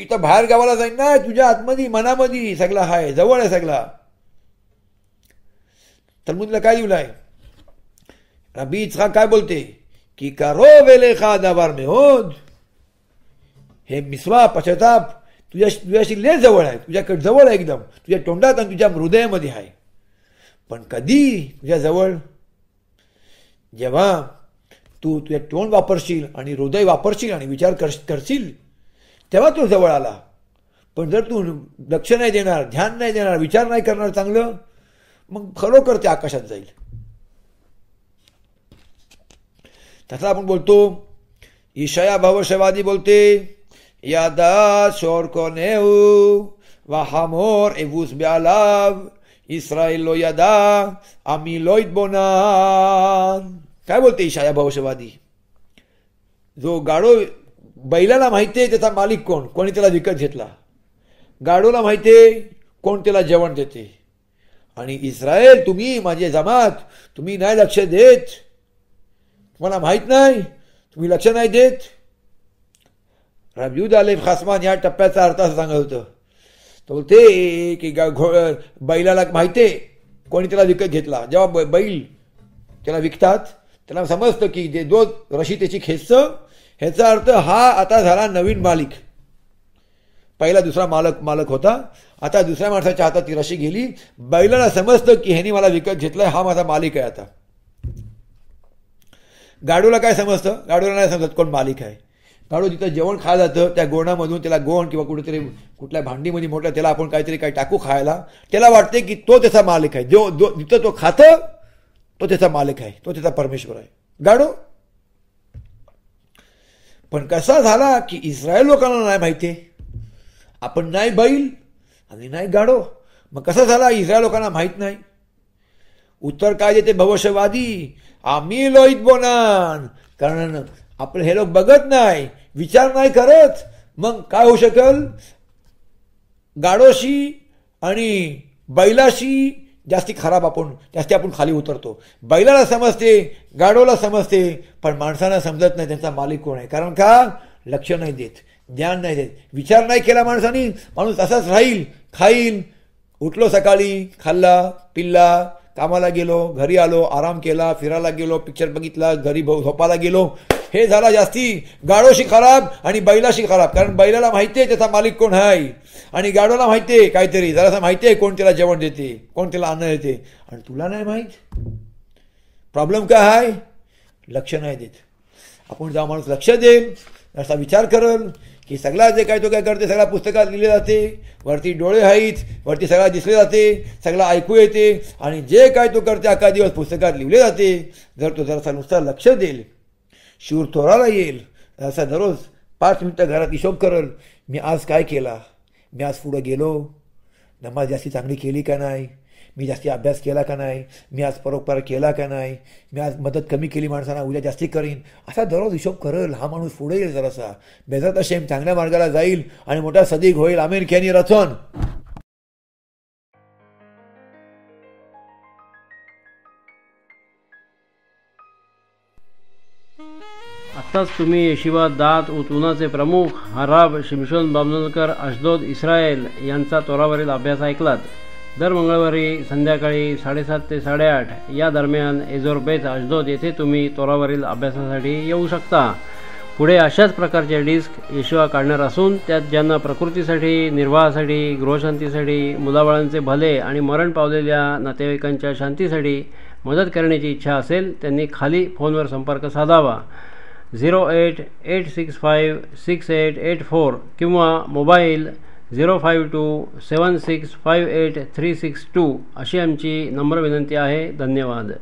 इथं बाहेर गावाला जाईन ना तुझ्या आतमध्ये मनामध्ये सगळा आहे जवळ आहे सगळा तर मुला काय लिहिलं आहे रबी इचका काय बोलते की कारो वेले दबार दाबार मेहोद हे मिसवा पश्चाताप तुझ्या तुझ्याशी ले जवळ आहे तुझ्याकडे जवळ आहे एकदम तुझ्या तोंडात आणि तुझ्या हृदयामध्ये आहे पण कधी तुझ्या जवळ जेव्हा तू तुझ्या टोन वापरशील आणि हृदय वापरशील आणि विचार कर करशील तेव्हा तो जवळ आला पण जर तू लक्ष नाही देणार ध्यान नाही देणार विचार नाही करणार चांगलं मग खरोखर ते आकाशात जाईल तसा आपण बोलतो ईशया भवशवादी बोलते यादा शोर को नेऊ वा एवूस ब्यालाव इस्रायल लो यादा आम्ही लोईत बोना काय बोलते ईशाया भविष्यवादी जो गाडो बैलाला माहिती आहे त्याचा मालिक कोण कोणी त्याला विकत घेतला गाडोला माहिती आहे कोण त्याला जेवण देते आणि इस्रायल तुम्ही माझे जमात तुम्ही नाही लक्ष देत तुम्हाला माहीत नाही तुम्ही लक्ष नाही देत रामयूद आले खासमान या टप्प्याचा अर्थ असं सांगत होतं तो बोलते की घो बैलाला माहिती आहे कोणी त्याला विकत घेतला जेव्हा बैल त्याला विकतात त्याला समजतं की जे जो त्याची खेच ह्याचा अर्थ हा आता झाला नवीन मालिक पहिला दुसरा मालक मालक होता आता दुसऱ्या माणसाच्या हातात ती रशी गेली बैलाला समजतं की ह्यानी मला विकत घेतलाय हा माझा मालिक आहे आता गाडूला काय समजतं गाडूला नाही समजत कोण मालिक आहे गाडू जिथं जेवण खायला जातं त्या गोणामधून त्याला गोण किंवा कुठेतरी कुठल्या भांडीमध्ये मोठ्या त्याला आपण काहीतरी काही टाकू खायला त्याला वाटते की तो त्याचा मालिक आहे जो जो जिथं तो खातं तो त्याचा मालक आहे तो त्याचा परमेश्वर आहे गाडो पण कसा झाला की इस्रायल लोकांना नाही माहिती आपण नाही बैल आणि नाही गाडो मग कसा झाला इस्रायल लोकांना माहीत नाही उत्तर काय देते भविष्यवादी आम्ही लोहित बोनान कारण आपले हे लोक बघत नाही विचार नाही करत मग काय होऊ शकेल गाडोशी आणि बैलाशी जास्ती खराब आपण जास्ती आपण खाली उतरतो बैलाला समजते गाडोला समजते पण माणसांना समजत नाही त्यांचा मालिक कोण आहे कारण का लक्ष नाही देत ज्ञान नाही देत विचार नाही केला माणसाने माणूस तसाच राहील खाईल उठलो सकाळी खाल्ला पिल्ला कामाला गेलो घरी आलो आराम केला फिरायला गेलो पिक्चर बघितला घरी झोपायला गेलो हे झाला जास्ती गाडोशी खराब आणि बैलाशी खराब कारण बैलाला माहिती आहे त्याचा मालिक कोण आहे आणि गाडवाला माहिती आहे काहीतरी जरासं माहिती आहे कोण त्याला जेवण देते कोण त्याला अन्न देते आणि तुला नाही माहीत प्रॉब्लेम काय आहे लक्ष नाही देत आपण जेव्हा माणूस लक्ष देईल असा विचार करल की सगळा जे काय तो काय करते सगळ्या पुस्तकात लिहिले जाते वरती डोळे आहेत वरती सगळा दिसले जाते सगळा ऐकू येते आणि जे काय तो करते अका दिवस पुस्तकात लिहिले जाते जर तो जरासा नुसता लक्ष देईल शूर थोराला येईल जरासा दररोज पाच मिनटं घरात हिशोब करल मी आज काय केला मी आज पुढं गेलो नमाज जास्ती चांगली केली का नाही मी जास्ती अभ्यास केला का नाही मी आज परोपकार केला का नाही मी आज मदत कमी केली माणसांना उद्या जास्ती करीन असा दररोज हिशोब करेल हा माणूस पुढे येईल जरासा बेजात असेम चांगल्या मार्गाला जाईल आणि मोठा सदीक होईल खेनी रचन आत्ताच तुम्ही येशिवा दात उतुनाचे प्रमुख हराब शिमशोन बामनलकर अशदोद इस्रायल यांचा तोरावरील अभ्यास ऐकलात दर मंगळवारी संध्याकाळी साडेसात ते साडेआठ या दरम्यान एझोरबेत अशदोद येथे तुम्ही तोरावरील अभ्यासासाठी येऊ शकता पुढे अशाच प्रकारचे डिस्क येशिवा काढणार असून त्यात ज्यांना प्रकृतीसाठी निर्वाहासाठी गृहशांतीसाठी मुलाबाळांचे भले आणि मरण पावलेल्या नातेवाईकांच्या शांतीसाठी मदत करण्याची इच्छा असेल त्यांनी खाली फोनवर संपर्क साधावा zero eight eight six five six eight eight four किंवा mobile zero five two seven six five eight three six two अशी आमची नम्र विनंती आहे धन्यवाद